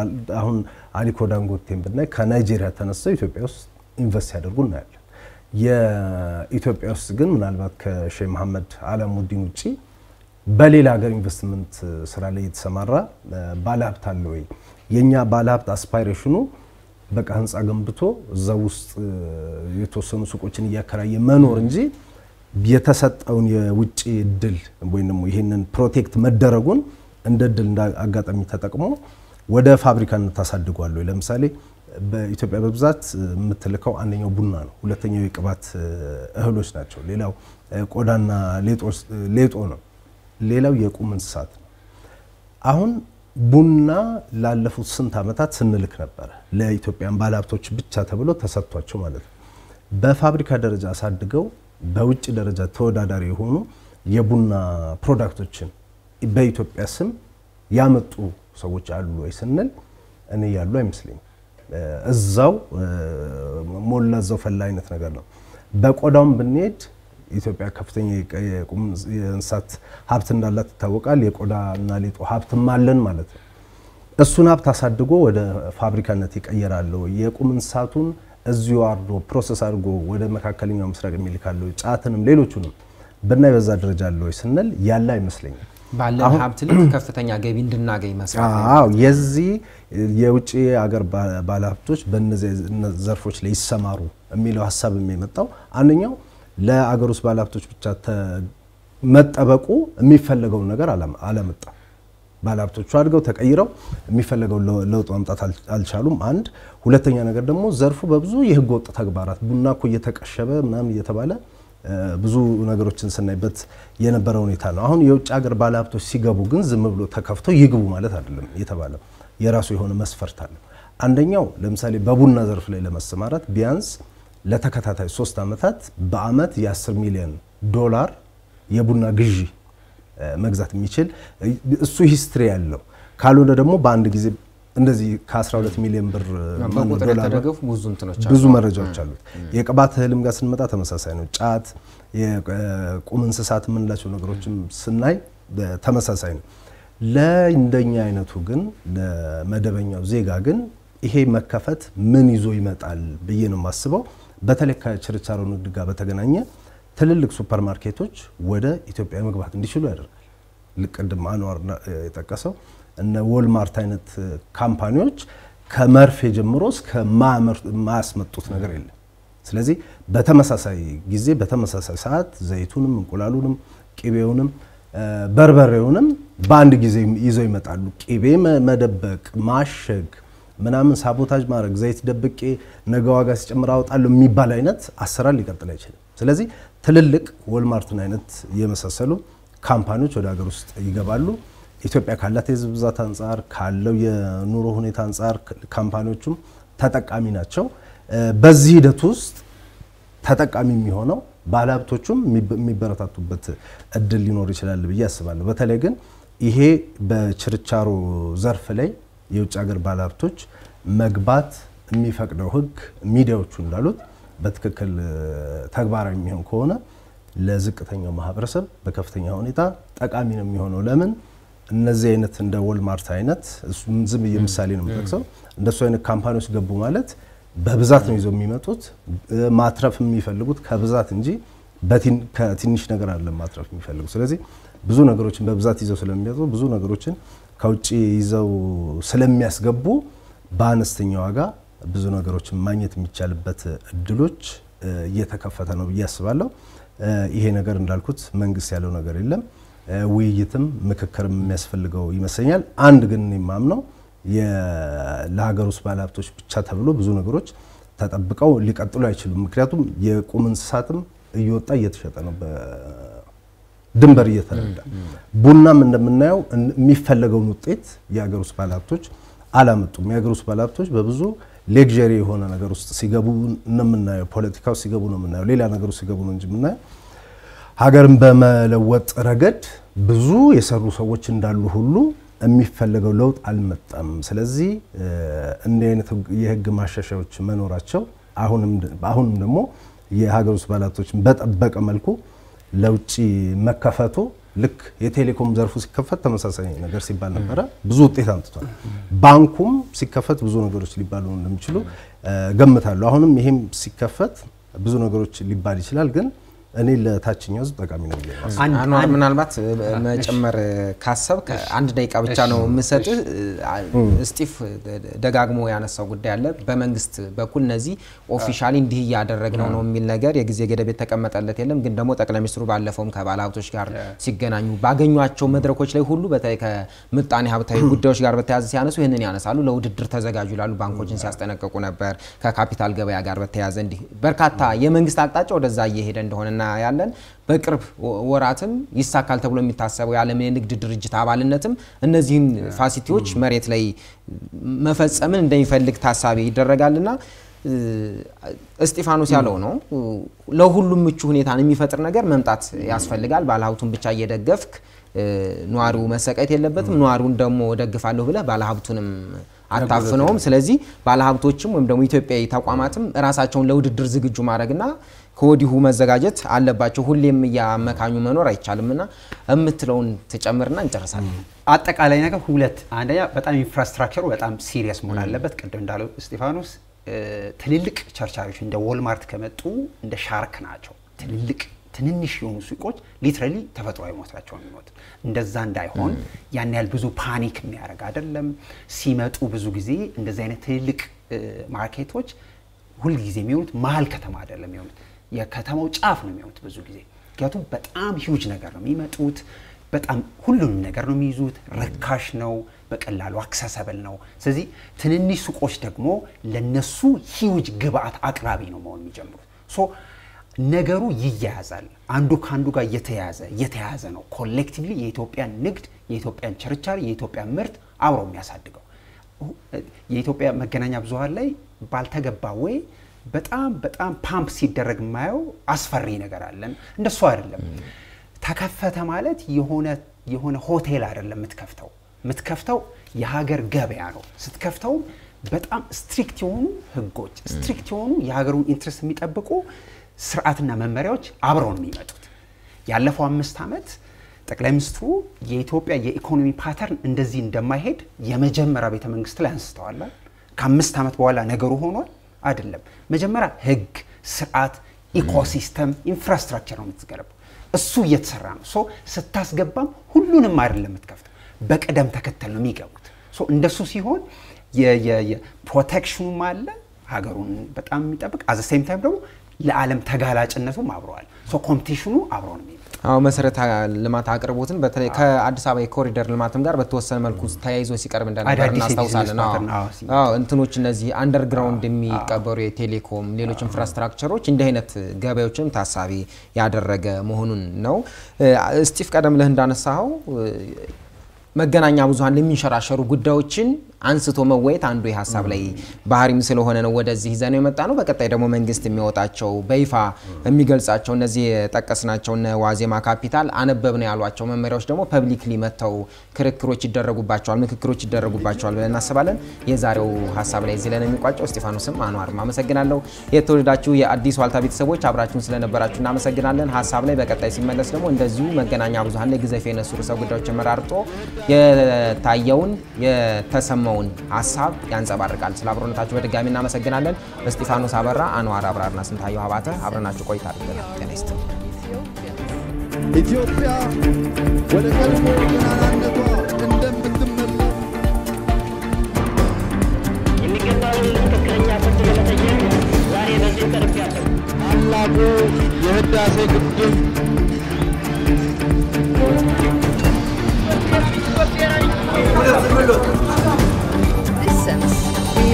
አሁን አሊኮ ዳንጎቴን ብናይ ከናይጄሪያ ተነስተው ኢትዮጵያ ውስጥ ኢንቨስት ያደርጉ እናያለን። የኢትዮጵያ ውስጥ ግን ምናልባት ከሼህ መሐመድ አላሙዲን ውጪ በሌላ ሀገር ኢንቨስትመንት ስራ ላይ የተሰማራ ባለሀብት አለ ወይ? የእኛ ባለሀብት አስፓይሬሽኑ በቃ ህንፃ ገንብቶ እዛ ውስጥ የተወሰኑ ሱቆችን እያከራየ መኖር እንጂ የተሰጠውን የውጭ እድል ወይም ደግሞ ይህንን ፕሮቴክት መደረጉን እንደ እድል እንደ አጋጣሚ ተጠቅሞ ወደ ፋብሪካነት ታሳድጓለሁ። ለምሳሌ በኢትዮጵያ በብዛት የምትልከው አንደኛው ቡና ነው። ሁለተኛው የቅባት እህሎች ናቸው። ሌላው ቆዳና ሌጦ ነው። ሌላው የቁም እንስሳት ነው። አሁን ቡና ላለፉት ስንት ዓመታት ስንልክ ነበረ ለኢትዮጵያን ባለሀብቶች ብቻ ተብሎ ተሰጥቷቸው ማለት ነው። በፋብሪካ ደረጃ አሳድገው በውጭ ደረጃ ተወዳዳሪ የሆኑ የቡና ፕሮዳክቶችን በኢትዮጵያ ስም ያመጡ ሰዎች አሉ ወይ ስንል እኔ ያሉ አይመስለኝም። እዛው ሞላ እዛው ፈላ አይነት ነገር ነው። በቆዳውም ብንሄድ ኢትዮጵያ ከፍተኛ የቁም የእንስሳት ሀብት እንዳላት ይታወቃል። የቆዳና ሌጦ ሀብትም አለን ማለት ነው። እሱን ሀብት አሳድጎ ወደ ፋብሪካነት ይቀየራለሁ። የቁም እንስሳቱን እዚሁ አርዶ ፕሮሰስ አድርጎ ወደ መካከለኛው ምስራቅ የሚልካለሁ። ጫትንም ሌሎቹንም ብናይ በዛ ደረጃ አለ ወይ ስንል ያለ አይመስለኝም። ባለን ሀብት ልክ ከፍተኛ ገቢ እንድናገኝ መስራት የዚህ የውጭ ሀገር ባለሀብቶች በእነዚህ ዘርፎች ላይ ይሰማሩ የሚለው ሀሳብ የመጣው አንደኛው ለአገር ውስጥ ባለሀብቶች ብቻ መጠበቁ የሚፈለገውን ነገር አለመጣ ባለሀብቶቹ አድገው ተቀይረው የሚፈለገው ለውጥ ማምጣት አልቻሉም። አንድ ሁለተኛ ነገር ደግሞ ዘርፉ በብዙ የህገ ወጥ ተግባራት ቡና እኮ እየተቀሸበ ምናምን እየተባለ ብዙ ነገሮችን ስናይበት የነበረ ሁኔታ ነው። አሁን የውጭ ሀገር ባለሀብቶች ሲገቡ ግን ዝም ብሎ ተከፍተው ይግቡ ማለት አይደለም የተባለ የራሱ የሆነ መስፈርት አለ። አንደኛው ለምሳሌ በቡና ዘርፍ ላይ ለመሰማራት ቢያንስ ለተከታታይ ሶስት ዓመታት በአመት የ10 ሚሊዮን ዶላር የቡና ግዢ መግዛት የሚችል እሱ ሂስትሪ ያለው ካልሆነ ደግሞ በአንድ ጊዜ እንደዚህ ከ12 ሚሊዮን ብር ብዙ መረጃዎች አሉት። የቅባት እህልም ጋር ስንመጣ ተመሳሳይ ነው። ጫት፣ የቁም እንስሳት የምንላቸው ነገሮችም ስናይ ተመሳሳይ ነው። ለእንደኛ አይነቱ ግን ለመደበኛው ዜጋ ግን ይሄ መከፈት ምን ይዞ ይመጣል ብዬ ነው የማስበው። በተለይ ከችርቻሮ ንግድ ጋር በተገናኘ ትልልቅ ሱፐር ማርኬቶች ወደ ኢትዮጵያ መግባት እንዲችሉ ያደርጋል። ቅድም አንዋር የጠቀሰው እነ ወልማርት አይነት ካምፓኒዎች ከመርፌ ጀምሮ እስከ ማያስመጡት ነገር የለም። ስለዚህ በተመሳሳይ ጊዜ በተመሳሳይ ሰዓት ዘይቱንም እንቁላሉንም ቅቤውንም በርበሬውንም በአንድ ጊዜ ይዘው ይመጣሉ። ቅቤ መደበቅ፣ ማሸግ ምናምን ሳቦታጅ ማድረግ ዘይት ደብቄ ነገ ዋጋ ሲጨምር አወጣለሁ የሚባል አይነት አሰራር ሊቀጥል አይችልም። ስለዚህ ትልልቅ ወልማርትን አይነት የመሳሰሉ ካምፓኒዎች ወደ ሀገር ውስጥ ይገባሉ። ኢትዮጵያ ካላት የህዝብ ብዛት አንጻር ካለው የኑሮ ሁኔታ አንጻር ካምፓኒዎቹም ተጠቃሚ ናቸው። በዚህ ሂደት ውስጥ ተጠቃሚ የሚሆነው ባለሀብቶቹም የሚበረታቱበት እድል ሊኖር ይችላል ብዬ አስባለሁ። በተለይ ግን ይሄ በችርቻሮ ዘርፍ ላይ የውጭ ሀገር ባለሀብቶች መግባት የሚፈቅደው ህግ ሚዲያዎቹ እንዳሉት በትክክል ተግባራዊ የሚሆን ከሆነ ለዝቅተኛው ማህበረሰብ በከፍተኛ ሁኔታ ጠቃሚ ነው የሚሆነው። ለምን እነዚህ አይነት እንደ ወልማርት አይነት ዝም ብዬ ምሳሌ ነው የምጠቅሰው፣ እንደሱ አይነት ካምፓኒዎች ገቡ ማለት በብዛት ነው ይዘው የሚመጡት። ማትረፍ የሚፈልጉት ከብዛት እንጂ ከትንሽ ነገር አለ ማትረፍ የሚፈልጉ። ስለዚህ ብዙ ነገሮችን በብዛት ይዘው ስለሚመጡ ብዙ ነገሮችን ከውጭ ይዘው ስለሚያስገቡ በአነስተኛ ዋጋ ብዙ ነገሮችን ማግኘት የሚቻልበት እድሎች እየተከፈተ ነው ብዬ አስባለሁ። ይሄ ነገር እንዳልኩት መንግስት ያለው ነገር የለም። ውይይትም ምክክርም የሚያስፈልገው ይመስለኛል። አንድ ግን የማምነው ለሀገር ውስጥ ባለሀብቶች ብቻ ተብሎ ብዙ ነገሮች ተጠብቀው ሊቀጥሉ አይችሉም። ምክንያቱም የቁም እንስሳትም እየወጣ እየተሸጠ ነው ድንበር እየተረዳ ቡናም እንደምናየው የሚፈለገውን ውጤት የሀገር ውስጥ ባለሀብቶች አላመጡም። የሀገር ውስጥ ባለሀብቶች በብዙ ሌግዠሪ የሆነ ነገር ውስጥ ሲገቡ ነው የምናየው። ፖለቲካው ሲገቡ ነው የምናየው። ሌላ ነገር ውስጥ ሲገቡ ነው እንጂ የምናየው ሀገርን በመለወጥ ረገድ ብዙ የሰሩ ሰዎች እንዳሉ ሁሉ የሚፈለገው ለውጥ አልመጣም። ስለዚህ እንዲህ አይነት የህግ ማሻሻያዎች መኖራቸው አሁንም ደግሞ የሀገር ውስጥ ባለሀብቶችን በጠበቀ መልኩ ለውጭ መከፈቱ ልክ የቴሌኮም ዘርፉ ሲከፈት ተመሳሳይ ነገር ሲባል ነበረ። ብዙ ውጤት አምጥቷል። ባንኩም ሲከፈት ብዙ ነገሮች ሊባሉ እንደሚችሉ ገምታሉ አሁንም ይሄም ሲከፈት ብዙ ነገሮች ሊባል ይችላል ግን እኔ ለታችኛው ህዝብ ጠቃሚ ነው። አንዋር ምናልባት መጨመር ካሰብ አንድ ደቂቃ ብቻ ነው የምሰጥህ። ስጢፍ ደጋግሞ ያነሳው ጉዳይ አለ። በመንግስት በኩል እነዚህ ኦፊሻሊ እንዲህ እያደረግነው ነው የሚል ነገር የጊዜ ገደብ የተቀመጠለት የለም። ግን ደግሞ ጠቅላይ ሚኒስትሩ ባለፈውም ከባለሀብቶች ጋር ሲገናኙ ባገኟቸው መድረኮች ላይ ሁሉ በተለይ ከምጣኔ ሀብታዊ ጉዳዮች ጋር በተያያዘ ሲያነሱ ይህንን ያነሳሉ። ለውድድር ተዘጋጁ ይላሉ። ባንኮችን ሲያስጠነቀቁ ነበር። ከካፒታል ገበያ ጋር በተያያዘ እንዲህ በርካታ የመንግስት አቅጣጫ ወደዛ እየሄደ እንደሆነ እናያለን። በቅርብ ወራትም ይሳካል ተብሎ የሚታሰበው የዓለም የንግድ ድርጅት አባልነትም እነዚህን ፋሲቲዎች መሬት ላይ መፈጸምን እንደሚፈልግ ታሳቢ ይደረጋልና እስጢፋኖስ ያለው ነው። ለሁሉም ምቹ ሁኔታን የሚፈጥር ነገር መምጣት ያስፈልጋል። ባለሀብቱን ብቻ እየደገፍክ ነዋሪው መሰቀት የለበትም። ነዋሪውን ደግሞ ደግፋለሁ ብለህ ባለሀብቱንም አታፍነውም። ስለዚህ ባለሀብቶችም ወይም ደግሞ ኢትዮጵያዊ ተቋማትም ራሳቸውን ለውድድር ዝግጁ ማድረግና ከወዲሁ መዘጋጀት አለባቸው። ሁሌም እያመካኙ መኖር አይቻልምና የምትለውን ተጨምርና እንጨርሳለን። አጠቃላይ ነገር ሁለት፣ አንደኛ በጣም ኢንፍራስትራክቸሩ በጣም ሲሪየስ መሆን አለበት። ቅድም እንዳለው እስጢፋኖስ ትልልቅ ቸርቻሪዎች እንደ ዎልማርት ከመጡ እንደ ሻርክ ናቸው። ትልልቅ ትንንሽ የሆኑ ሱቆች ሊትራሊ ተፈጥሯዊ ሞታቸው የሚሞት እንደዛ እንዳይሆን ያን ያህል ብዙ ፓኒክ የሚያደርግ አይደለም። ሲመጡ ብዙ ጊዜ እንደዚህ አይነት ትልልቅ ማርኬቶች ሁልጊዜ የሚሆኑት መሀል ከተማ አይደለም የሚሆኑት የከተማው ጫፍ ነው የሚሆኑት ብዙ ጊዜ። ምክንያቱም በጣም ሂውጅ ነገር ነው የሚመጡት። በጣም ሁሉንም ነገር ነው የሚይዙት። ርካሽ ነው፣ በቀላሉ አክሰሰብል ነው። ስለዚህ ትንንሽ ሱቆች ደግሞ ለነሱ ሂውጅ ግብአት አቅራቢ ነው መሆን የሚጀምሩት። ሶ ነገሩ ይያያዛል። አንዱ ከአንዱ ጋር እየተያያዘ እየተያያዘ ነው ኮሌክቲቭሊ የኢትዮጵያን ንግድ፣ የኢትዮጵያን ችርቻሪ፣ የኢትዮጵያን ምርት አብሮ የሚያሳድገው የኢትዮጵያ መገናኛ ብዙሃን ላይ ባልተገባ ወይ በጣም በጣም ፓምፕ ሲደረግ የማየው አስፈሪ ነገር አለን። እንደሱ አይደለም። ተከፈተ ማለት የሆነ የሆነ ሆቴል አይደለም የምትከፍተው የምትከፍተው የሀገር ገበያ ነው። ስትከፍተውም በጣም ስትሪክት የሆኑ ህጎች፣ ስትሪክት የሆኑ የሀገሩን ኢንትረስት የሚጠብቁ ስርዓትና መመሪያዎች አብረው ነው የሚመጡት። ያለፈው አምስት ዓመት ጠቅላይ ሚኒስትሩ የኢትዮጵያ የኢኮኖሚ ፓተርን እንደዚህ እንደማይሄድ የመጀመሪያ ቤተ መንግስት ላይ አንስተዋል። ከአምስት ዓመት በኋላ ነገሩ ሆኗል። አይደለም። መጀመሪያ ህግ፣ ስርዓት፣ ኢኮሲስተም፣ ኢንፍራስትራክቸር ነው የምትገነባው። እሱ እየተሰራ ነው። ሶ ስታስገባም ሁሉንም አይደለም የምትከፍተው፣ በቅደም ተከተል ነው የሚገቡት። ሶ እንደሱ ሲሆን የፕሮቴክሽኑም አለ ሀገሩን በጣም የሚጠብቅ አዘ ሴም ታይም ደግሞ ለዓለም ተጋላጭነቱም አብረዋል። ሶ ኮምፒቲሽኑ አብረው ነው አዎ መሰረተ ልማት አቅርቦትን በተለይ ከአዲስ አበባ የኮሪደር ልማትም ጋር በተወሰነ መልኩ ተያይዞ ሲቀርብ እንደነበር እናስታውሳለን። አዎ እንትኖች እነዚህ አንደርግራውንድ የሚቀበሩ የቴሌኮም ሌሎች ኢንፍራስትራክቸሮች እንዲህ አይነት ገበያዎችንም ታሳቢ ያደረገ መሆኑን ነው። ስቲቭ ቀደም ለህ እንዳነሳኸው መገናኛ ብዙሀን ለሚንሸራሸሩ ጉዳዮችን አንስቶ መወየት አንዱ የሀሳብ ላይ ባህሪም ስለሆነ ነው ወደዚህ ይዘን የመጣ ነው። በቀጣይ ደግሞ መንግስት የሚወጣቸው በይፋ የሚገልጻቸው እነዚህ የጠቀስናቸው እነ ዋዜማ ካፒታል አነበብ ነው ያሏቸው መመሪያዎች ደግሞ ፐብሊክሊ መጥተው ክርክሮች ይደረጉባቸዋል፣ ምክክሮች ይደረጉባቸዋል ብለን እናስባለን። የዛሬው ሀሳብ ላይ እዚህ ላይ ነው የሚቋጨው። እስጢፋኖስም አመሰግናለሁ። የተወደዳችሁ የአዲስ ዋልታ ቤተሰቦች አብራችሁን ስለነበራችሁ እናመሰግናለን። ሀሳብ ላይ በቀጣይ ሲመለስ ደግሞ እንደዚሁ መገናኛ ብዙሀን ላይ ግዘፍ የነሱ ርዕሰ ጉዳዮች መራርጦ የታየውን የተሰማ የጠቆመውን ሀሳብ ያንጸባርቃል። ስለ አብሮነታችሁ በድጋሚ እናመሰግናለን። እስጢፋኖስ አበራ፣ አንዋር አብራርና ስንታየሁ አባተ አብረናችሁ ቆይታ አድርገን ጤና ይስጥልን። ኢትዮጵያ ወደ ቀድሞ ገናናነቷ እንደምትመለስ የሚገባውን ትክክለኛ ፍርድ ለመጠየቅ ዛሬ በዚህ ቀርብ ያለው ታላቁ የህዳሴ ግድብ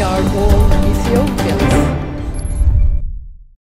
are Argo, Ethiopia.